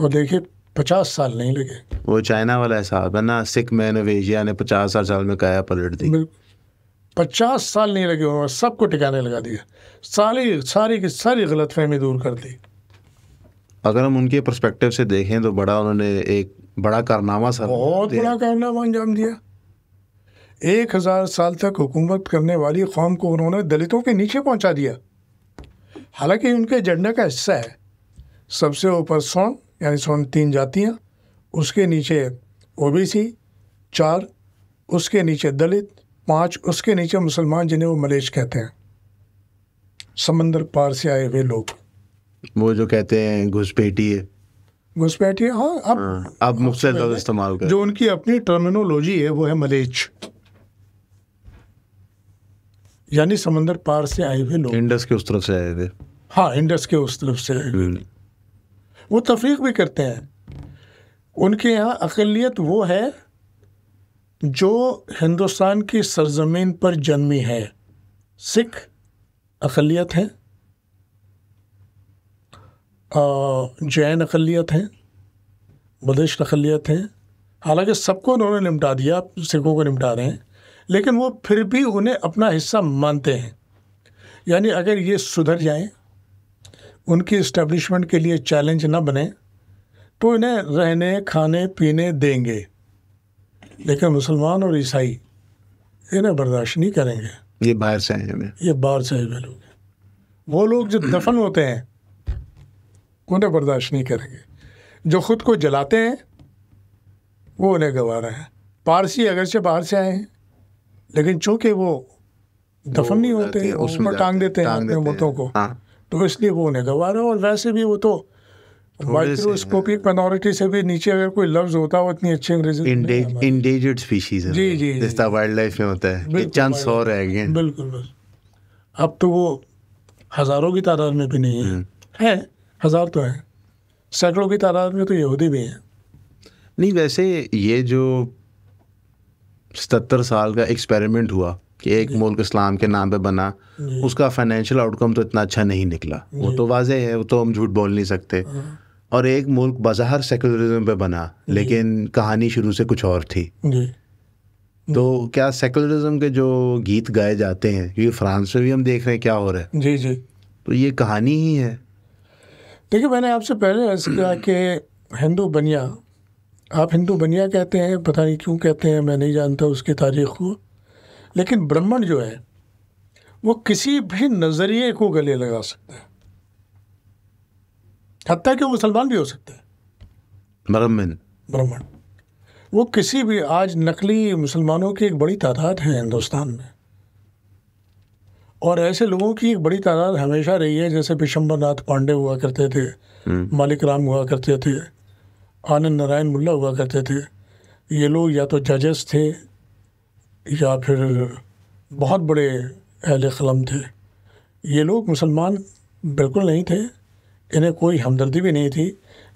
और देखिए पचास साल नहीं लगे वो चाइना वाला हिसाब है ना सिख मैन ऑफ एशिया ने पचास साल साल में काया पलट दी पचास साल नहीं लगे उन्होंने सबको टिकाने लगा दिया सारी सारी की सारी गलत फहमी दूर कर दी अगर हम उनके परस्पेक्टिव से देखें तो बड़ा उन्होंने एक बड़ा कारनामा सर बहुत बड़ा कारनामा अंजाम दिया एक हज़ार साल तक हुकूमत करने वाली कौम को उन्होंने दलितों के नीचे पहुंचा दिया हालांकि उनके एजेंडा का हिस्सा है सबसे ऊपर सौ यानी सोन तीन जातियाँ उसके नीचे ओबीसी चार उसके नीचे दलित पांच उसके नीचे मुसलमान जिन्हें वो मलेश कहते हैं समंदर पार से आए हुए लोग वो जो कहते हैं घुसपैठी है घुसपैठी हाँ अब हाँ, अब मुख्तर इस्तेमाल जो उनकी अपनी टर्मिनोलॉजी है वो है मलेच यानी समंदर पार से आए हुए लोग इंडस के उस तरफ से आए हुए हाँ इंडस के उस तरफ से आए हुए हम्म। वो तफरीक भी करते हैं उनके यहाँ अकलीत वो है जो हिंदुस्तान की सरजमीन पर जन्मी है सिख अकलीत है जैन अकलीत हैं बुद्धिस्ट अकलीत हैं हालांकि सबको उन्होंने निपटा दिया सिखों को निपटा रहे हैं लेकिन वो फिर भी उन्हें अपना हिस्सा मानते हैं यानी अगर ये सुधर जाएं उनकी इस्टेब्लिशमेंट के लिए चैलेंज न बने तो इन्हें रहने खाने पीने देंगे लेकिन मुसलमान और ईसाई इन्हें बर्दाश्त नहीं करेंगे ये बाहर से आए ये बाहर से आए हुए लोग वो लोग जो दफन होते हैं उन्हें बर्दाश्त नहीं करेंगे जो खुद को जलाते हैं वो उन्हें रहे हैं पारसी अगरचे बाहर से आए हैं लेकिन चूंकि वो दफन नहीं होते उसमें टांग देते हैं अपने मुतों को हाँ। तो इसलिए वो नहीं गवा रहा और वैसे भी वो तो माइक्रोस्कोपिक मिनोरिटी से भी नीचे अगर कोई लफ्ज होता है इतनी अच्छी अंग्रेजी इंडेंजर्ड तो स्पीशीज है जी जी जिसका वाइल्ड लाइफ में होता है चांस और है अगेन बिल्कुल अब तो वो हज़ारों की तादाद में भी नहीं है हम्म। है हज़ार तो है सैकड़ों की तादाद में तो यहूदी भी हैं नहीं वैसे ये जो सतर साल का एक्सपेरिमेंट हुआ कि एक मुल्क इस्लाम के नाम पे बना उसका फाइनेंशियल आउटकम तो इतना अच्छा नहीं निकला वो तो वाजह है वो तो हम झूठ बोल नहीं सकते हाँ। और एक मुल्क बाजार सेकुलरिज्म पे बना लेकिन कहानी शुरू से कुछ और थी तो क्या सेकुलरिज्म के जो गीत गाए जाते हैं क्योंकि फ्रांस में भी हम देख रहे हैं क्या हो रहा है जी जी तो ये कहानी ही है देखिए मैंने आपसे पहले ऐसा कहा कि हिंदू बनिया आप हिंदू बनिया कहते हैं पता नहीं क्यों कहते हैं मैं नहीं जानता उसकी तारीख को लेकिन ब्राह्मण जो है वो किसी भी नज़रिए को गले लगा सकता है हत्या कि वो मुसलमान भी हो सकता है ब्राह्मण ब्राह्मण वो किसी भी आज नकली मुसलमानों की एक बड़ी तादाद है हिंदुस्तान में और ऐसे लोगों की एक बड़ी तादाद हमेशा रही है जैसे पिशंबर नाथ पांडे हुआ करते थे हम्म। मालिक राम हुआ करते थे आनंद नारायण मुल्ला हुआ करते थे ये लोग या तो जजेस थे या फिर बहुत बड़े अहल कलम थे ये लोग मुसलमान बिल्कुल नहीं थे इन्हें कोई हमदर्दी भी नहीं थी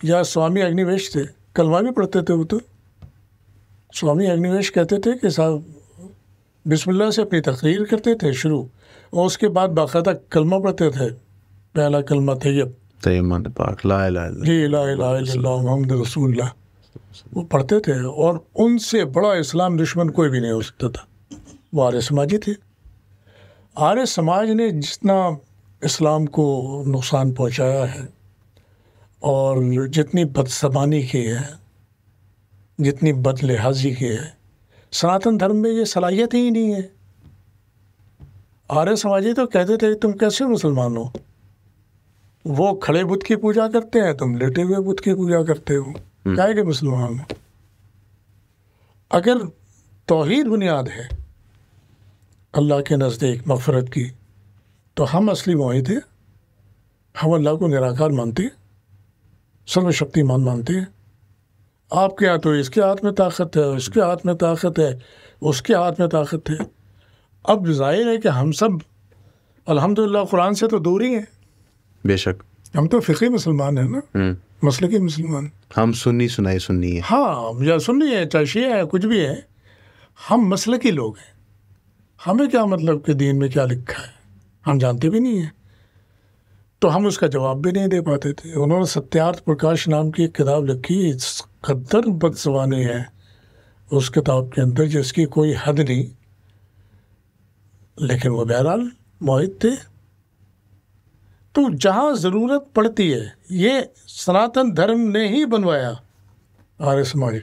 या स्वामी अग्निवेश थे कलमा भी पढ़ते थे वो तो स्वामी अग्निवेश कहते थे कि साहब बिस्मिल्लाह से अपनी तकरीर करते थे शुरू और उसके बाद बाकायदा कलमा पढ़ते थे पहला कलमा तैयब तैयब जी ला, ला, ला, ला, ला, ला, ला, ला, ला, ला वो पढ़ते थे और उनसे बड़ा इस्लाम दुश्मन कोई भी नहीं हो सकता था वो आर्य समाजी थे आर्य समाज ने जितना इस्लाम को नुकसान पहुंचाया है और जितनी बदसबानी की है जितनी बद लिहाजी की है सनातन धर्म में ये सलाहियत ही नहीं है आर्य समाजी तो कहते थे तुम कैसे मुसलमान हो वो खड़े बुद्ध की पूजा करते हैं तुम लेटे हुए बुद्ध की पूजा करते हो क्या हम्म। कि मुसलमान अगर तोहद बुनियाद है अल्लाह के नज़दीक मफरत की तो हम असली मोहित हैं हम अल्लाह को निराकार मानते हैं सर्वशक्तिमान मानते हैं आपके यहाँ तो इसके हाथ में ताकत है उसके हाथ में ताकत है उसके हाथ में ताकत है अब जाहिर है कि हम सब अलहमदिल्ला कुरान से तो दूर ही हैं बेशक हम तो फ़िकी मुसलमान हैं ना हम्म। मसले के मुसलमान हम सुन्नी सुनाई सुन्नी है हाँ या सुन्नी है चाहे शिया है कुछ भी है हम मसल के लोग हैं हमें क्या मतलब कि दीन में क्या लिखा है हम जानते भी नहीं हैं तो हम उसका जवाब भी नहीं दे पाते थे उन्होंने सत्यार्थ प्रकाश नाम की एक किताब लिखी इस कदर बदसवानी है उस किताब के अंदर जिसकी कोई हद नहीं लेकिन वो बहरहाल मोहित थे तो जहाँ ज़रूरत पड़ती है ये सनातन धर्म ने ही बनवाया आर्य समाज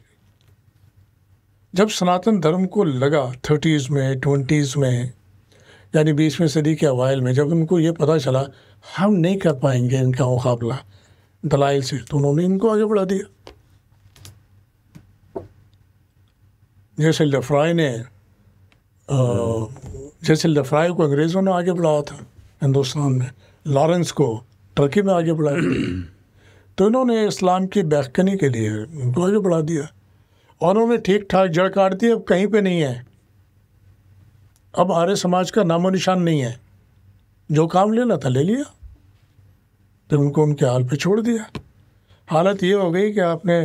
जब सनातन धर्म को लगा थर्टीज़ में ट्वेंटीज़ में यानी बीसवीं सदी के अवाइल में जब उनको ये पता चला हम नहीं कर पाएंगे इनका मुकाबला दलाइल से तो उन्होंने इनको आगे बढ़ा दिया जैसे लफ्राय ने जैसे लफ्राय को अंग्रेज़ों ने आगे बढ़ाया था हिंदुस्तान में लॉरेंस को टर्की में आगे बढ़ाया तो इन्होंने इस्लाम की बहकनी के लिए उनको आगे बढ़ा दिया और उन्होंने ठीक ठाक जड़ काट दी अब कहीं पे नहीं है अब आर्य समाज का नामो निशान नहीं है जो काम लेना था ले लिया फिर तो उनको उनके हाल पे छोड़ दिया हालत ये हो गई कि आपने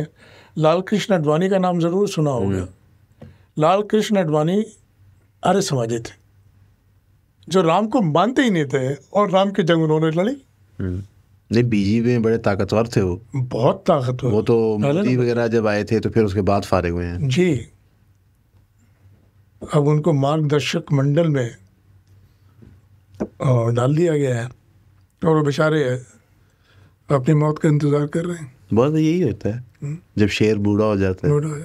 लाल कृष्ण अडवाणी का नाम ज़रूर सुना होगा हम्म। लाल कृष्ण अडवाणी आर्य समाजी थे जो राम को मानते ही नहीं थे और राम की जंग उन्होंने लड़ी हम्म। नहीं बीजेपी में बड़े ताकतवर थे वो बहुत ताकतवर वो तो, तो मोदी वगैरह जब आए थे तो फिर उसके बाद फारिग हुए हैं जी अब उनको मार्गदर्शक मंडल में डाल दिया गया है और वो बेचारे अपनी मौत का इंतजार कर रहे हैं बहुत यही होता है हम्म। जब शेर बूढ़ा हो जाता है बूढ़ा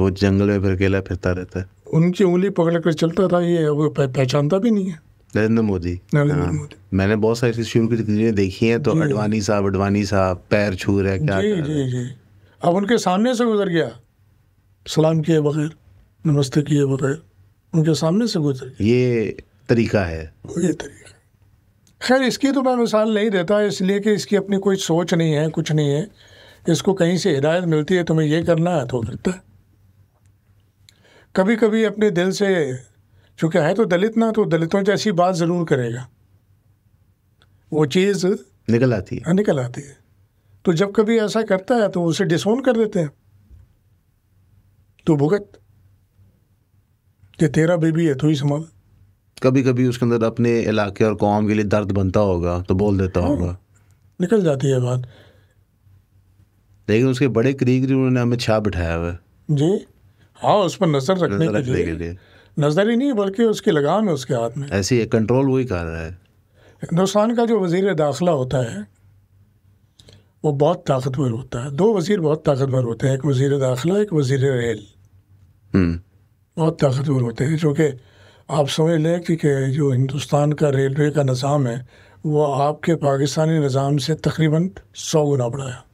वो जंगल में फिर अकेला फिरता रहता है उनकी उंगली पकड़ कर चलता था ये वो पहचानता भी नहीं है नरेंद्र मोदी हाँ। मोदी मैंने बहुत सारी शुरू की देखी हैं तो अडवाणी साहब अडवाणी साहब पैर छू रहे क्या जी जी जी अब उनके सामने से गुजर गया सलाम किए बगैर नमस्ते किए बगैर उनके सामने से गुजर गया ये तरीका है ये तरीका खैर इसकी तो मैं मिसाल नहीं देता इसलिए कि इसकी अपनी कोई सोच नहीं है कुछ नहीं है इसको कहीं से हिदायत मिलती है तुम्हें ये करना है तो करता है कभी कभी अपने दिल से चूँकि है तो दलित ना तो दलितों जैसी बात ज़रूर करेगा वो चीज़ निकल आती है निकल आती है तो जब कभी ऐसा करता है तो उसे डिसोन कर देते हैं तो भुगत कि तेरा बेबी है तो ही संभाल कभी कभी उसके अंदर अपने इलाके और कौम के लिए दर्द बनता होगा तो बोल देता हाँ, होगा निकल जाती है बात लेकिन उसके बड़े करीब उन्होंने हमें छा बिठाया हुआ जी हाँ उस पर नज़र रखने, नजर रखने के लिए, के लिए। नज़र ही नहीं बल्कि उसकी लगाम है उसके हाथ में ऐसी है कंट्रोल वही कर रहा है हिंदुस्तान का जो वजीर दाखिला होता है वो बहुत ताकतवर होता है दो वजीर बहुत ताकतवर होते हैं एक वजीर दाखिला एक वजीर रेल हम्म। बहुत ताकतवर होते हैं जो कि आप समझ लें कि, कि जो हिंदुस्तान का रेलवे का निज़ाम है वो आपके पाकिस्तानी निज़ाम से तकरीबन सौ गुना बढ़ा है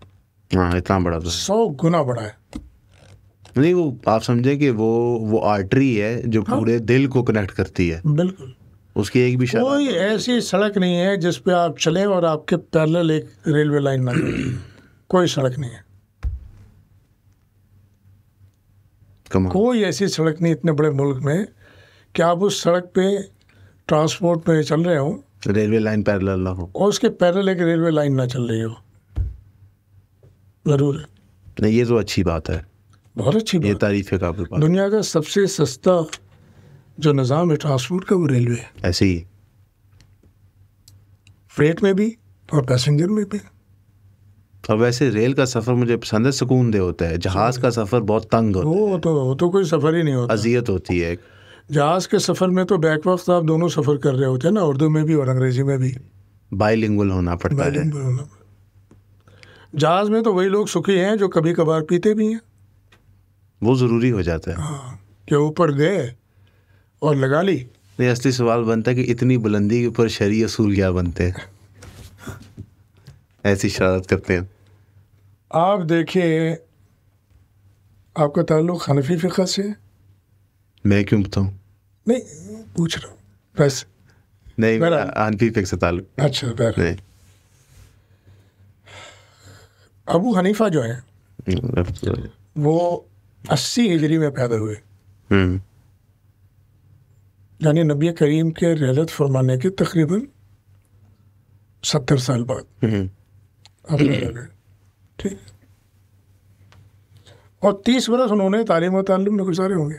हाँ, इतना बड़ा तो सौ गुना बढ़ा है नहीं वो आप समझे कि वो वो आर्टरी है जो हाँ? पूरे दिल को कनेक्ट करती है बिल्कुल उसकी एक भी कोई ऐसी सड़क नहीं है जिस पे आप चलें और आपके पैरल एक रेलवे लाइन ना कोई सड़क नहीं है कोई ऐसी सड़क नहीं इतने बड़े मुल्क में कि आप उस सड़क पे ट्रांसपोर्ट में चल रहे हो रेलवे लाइन पैरल ना हो और उसके पैरल एक रेलवे लाइन ना चल रही हो ज़रूर नहीं ये तो अच्छी बात है बहुत अच्छी ये तारीफ है काफी दुनिया का सबसे सस्ता जो निज़ाम है ट्रांसपोर्ट का वो रेलवे है ऐसे ही फ्रेट में भी और पैसेंजर में भी और वैसे रेल का सफ़र मुझे पसंद है सुकून दे होता है जहाज़ का सफ़र बहुत तंग होता वो है तो तो कोई सफ़र ही नहीं होता अजियत होती है जहाज़ के सफ़र में तो बैक वक्त आप दोनों सफ़र कर रहे होते हैं ना उर्दू में भी और अंग्रेज़ी में भी बाईलिंगुअल होना पड़ता है जहाज़ में तो वही लोग सुखी हैं जो कभी कभार पीते भी हैं वो ज़रूरी हो जाता है हाँ, कि ऊपर गए और लगा ली ये असली सवाल बनता है कि इतनी बुलंदी के ऊपर शरी असूल क्या बनते हैं ऐसी शरारत करते हैं आप देखिए आपका ताल्लुक हनफी फ़िका से मैं क्यों बताऊँ नहीं पूछ रहा हूँ बस नहीं मेरा हनफी फ़िक से ताल्लुक अच्छा नहीं अबू हनीफा जो है हम्म, वो अस्सी हिजरी में पैदा हुए हम्म। यानी नबी करीम के रहलत फरमाने के तकरीबन सत्तर साल बाद हम्म। ठीक और तीस बरस उन्होंने तालीम तालीम में गुजारे होंगे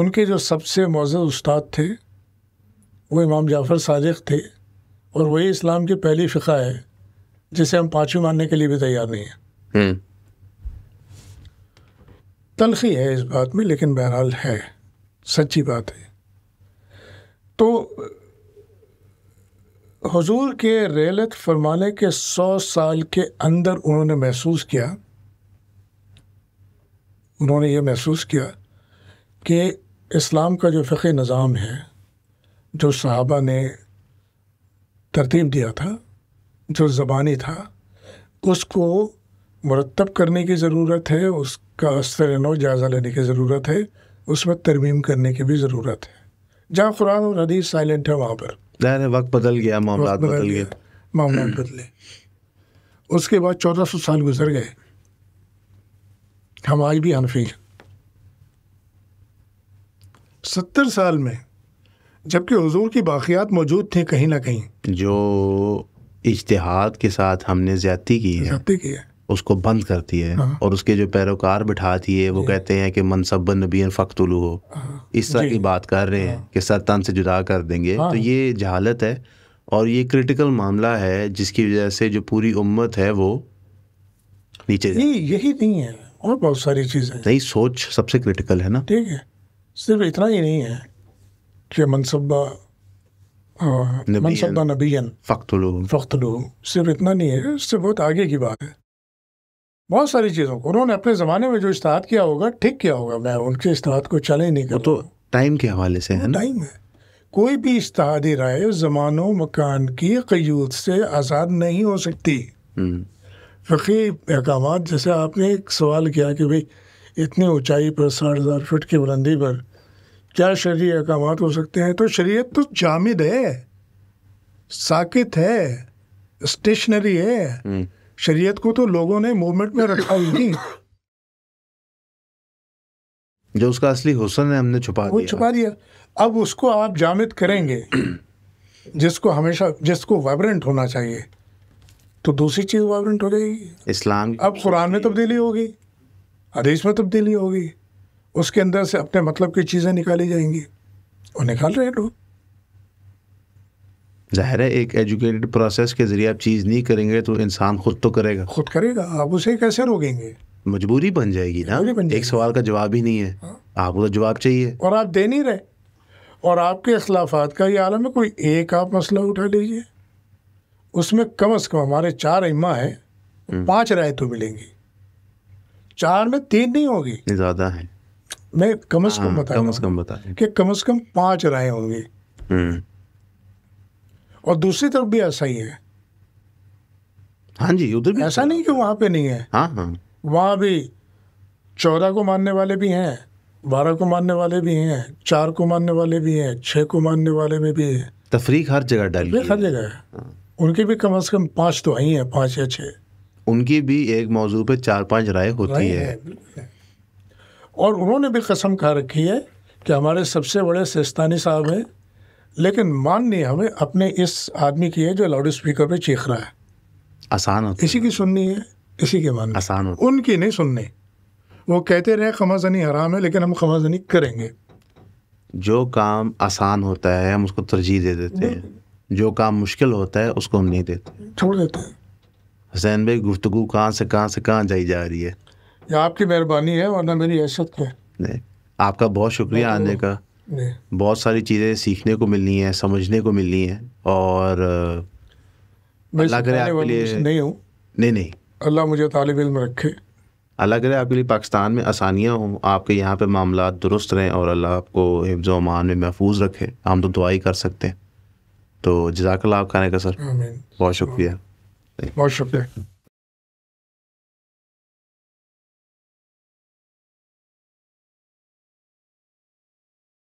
उनके जो सबसे मोज़ उस्ताद थे वो इमाम जाफ़र सादिक थे और वही इस्लाम की पहली फ़िका है जिसे हम पाँचवीं मानने के लिए भी तैयार नहीं हैं हम्म। तलखी है इस बात में लेकिन बहरहाल है सच्ची बात है तो हुजूर के रेलत फरमाने के सौ साल के अंदर उन्होंने महसूस किया उन्होंने ये महसूस किया कि इस्लाम का जो फ़िक निज़ाम है जो सहाबा ने तरतीब दिया था जो ज़बानी था उसको मुरतब करने की ज़रूरत है उस का नौ जायज़ा लेने की ज़रूरत है उसमें तरमीम करने की भी ज़रूरत है जहाँ कुरान और हदीस साइलेंट है वहाँ पर है वक्त बदल गया मामला बदल गया मामला हम्म। बदले उसके बाद चौदह सौ साल गुजर गए हम आज भी हनफी हैं सत्तर साल में जबकि हजूर की बाकियात मौजूद थे कहीं ना कहीं जो इश्तहाद के साथ हमने ज्यादा की है ज्यादा की है उसको बंद करती है हाँ। और उसके जो पैरोकार बिठाती है वो कहते हैं कि मनसब नबीन फ़ख्तुलू हो हाँ। इस तरह की बात कर रहे हैं हाँ। कि सरतान से जुदा कर देंगे तो ये जहालत है और ये क्रिटिकल मामला है जिसकी वजह से जो पूरी उम्मत है वो नीचे ये यही नहीं है और बहुत सारी चीज़ें नहीं सोच सबसे क्रिटिकल है ना ठीक है सिर्फ इतना ही नहीं है कि मनसबा मनसबा नबीन फ़ख्तलू फ़ख्तलू सिर्फ इतना नहीं है उससे बहुत आगे की बात है बहुत सारी चीज़ों को उन्होंने अपने ज़माने में जो इस्तात किया होगा ठीक किया होगा मैं उनके इस्तात को चले नहीं कर तो टाइम के हवाले से है ना टाइम है कोई भी इश्तहाद राय ज़मानो मकान की कयूत से आज़ाद नहीं हो सकती हम्म। फ़ीर अहकाम जैसे आपने एक सवाल किया कि भाई इतनी ऊंचाई पर साठ हज़ार फुट की बुलंदी पर क्या शरीय अहकाम हो सकते हैं तो शरीयत तो जामिद है साकित है स्टेशनरी है हम्म। शरीयत को तो लोगों ने मूवमेंट में रखा ही नहीं जो उसका असली हुसन है हमने छुपा वो दिया। छुपा दिया अब उसको आप जामित करेंगे जिसको हमेशा जिसको वाइब्रेंट होना चाहिए तो दूसरी चीज़ वाइब्रेंट हो जाएगी इस्लाम अब कुरान में तब्दीली होगी हदीस में तब्दीली होगी उसके अंदर से अपने मतलब की चीज़ें निकाली जाएंगी और निकाल रहे लोग ज़ाहिर है एक एजुकेटेड प्रोसेस के ज़रिए आप चीज़ नहीं करेंगे तो इंसान खुद तो करेगा खुद करेगा आप उसे कैसे रोकेंगे मजबूरी बन जाएगी ना बन जाएगी। एक सवाल का जवाब ही नहीं है हाँ। आपको तो जवाब चाहिए और आप दे नहीं रहे और आपके अखिलाफात का ये आलम है कोई एक आप मसला उठा लीजिए उसमें कम अज़ कम हमारे चार इमा हैं हम्म। पाँच राय तो मिलेंगी चार में तीन नहीं होगी ज़्यादा है मैं कम अज़ कम हाँ, बता कम अज़ कम बता कि कम अज़ कम पाँच राय होंगी हम्म। और दूसरी तरफ भी ऐसा ही है हाँ जी उधर भी ऐसा नहीं कि वहां पे नहीं है हाँ हाँ वहां भी चौदह को मानने वाले भी हैं बारह को मानने वाले भी हैं चार को मानने वाले भी हैं छह को मानने वाले में भी है तफरीक हर जगह डाली हर जगह है उनके उनकी भी कम से कम पांच तो आई हैं पांच या छह उनकी भी एक मौजू पे चार पांच राय होती है और उन्होंने भी कसम खा रखी है कि हमारे सबसे बड़े सिस्तानी साहब हैं लेकिन मान नहीं हमें अपने इस आदमी की है जो लाउड स्पीकर पे चीख रहा है आसान होता इसी की सुननी है इसी के माननी आसान होता उनकी नहीं सुननी वो कहते रहे खमाजनी हराम है लेकिन हम खमाजनी करेंगे जो काम आसान होता है हम उसको तरजीह दे देते हैं जो काम मुश्किल होता है उसको हम नहीं देते छोड़ देते हैं हसैन भाई गुफ्तु कहाँ से कहाँ से कहाँ जाई जा रही है आपकी मेहरबानी है वरना मेरी हैसियत है नहीं आपका बहुत शुक्रिया तो आने का बहुत सारी चीज़ें सीखने को मिलनी है समझने को मिलनी है और अल्लाह करे आपके लिए नहीं हूँ नहीं नहीं अल्लाह मुझे तालब इल्म रखे अल्लाह करे आपके लिए पाकिस्तान में आसानियाँ हों आपके यहाँ पे मामला दुरुस्त रहें और अल्लाह आपको हिफ्ज अमान में महफूज रखे हम तो दुआई कर सकते हैं तो जजाकल्ला आप खाने का सर बहुत शुक्रिया बहुत शुक्रिया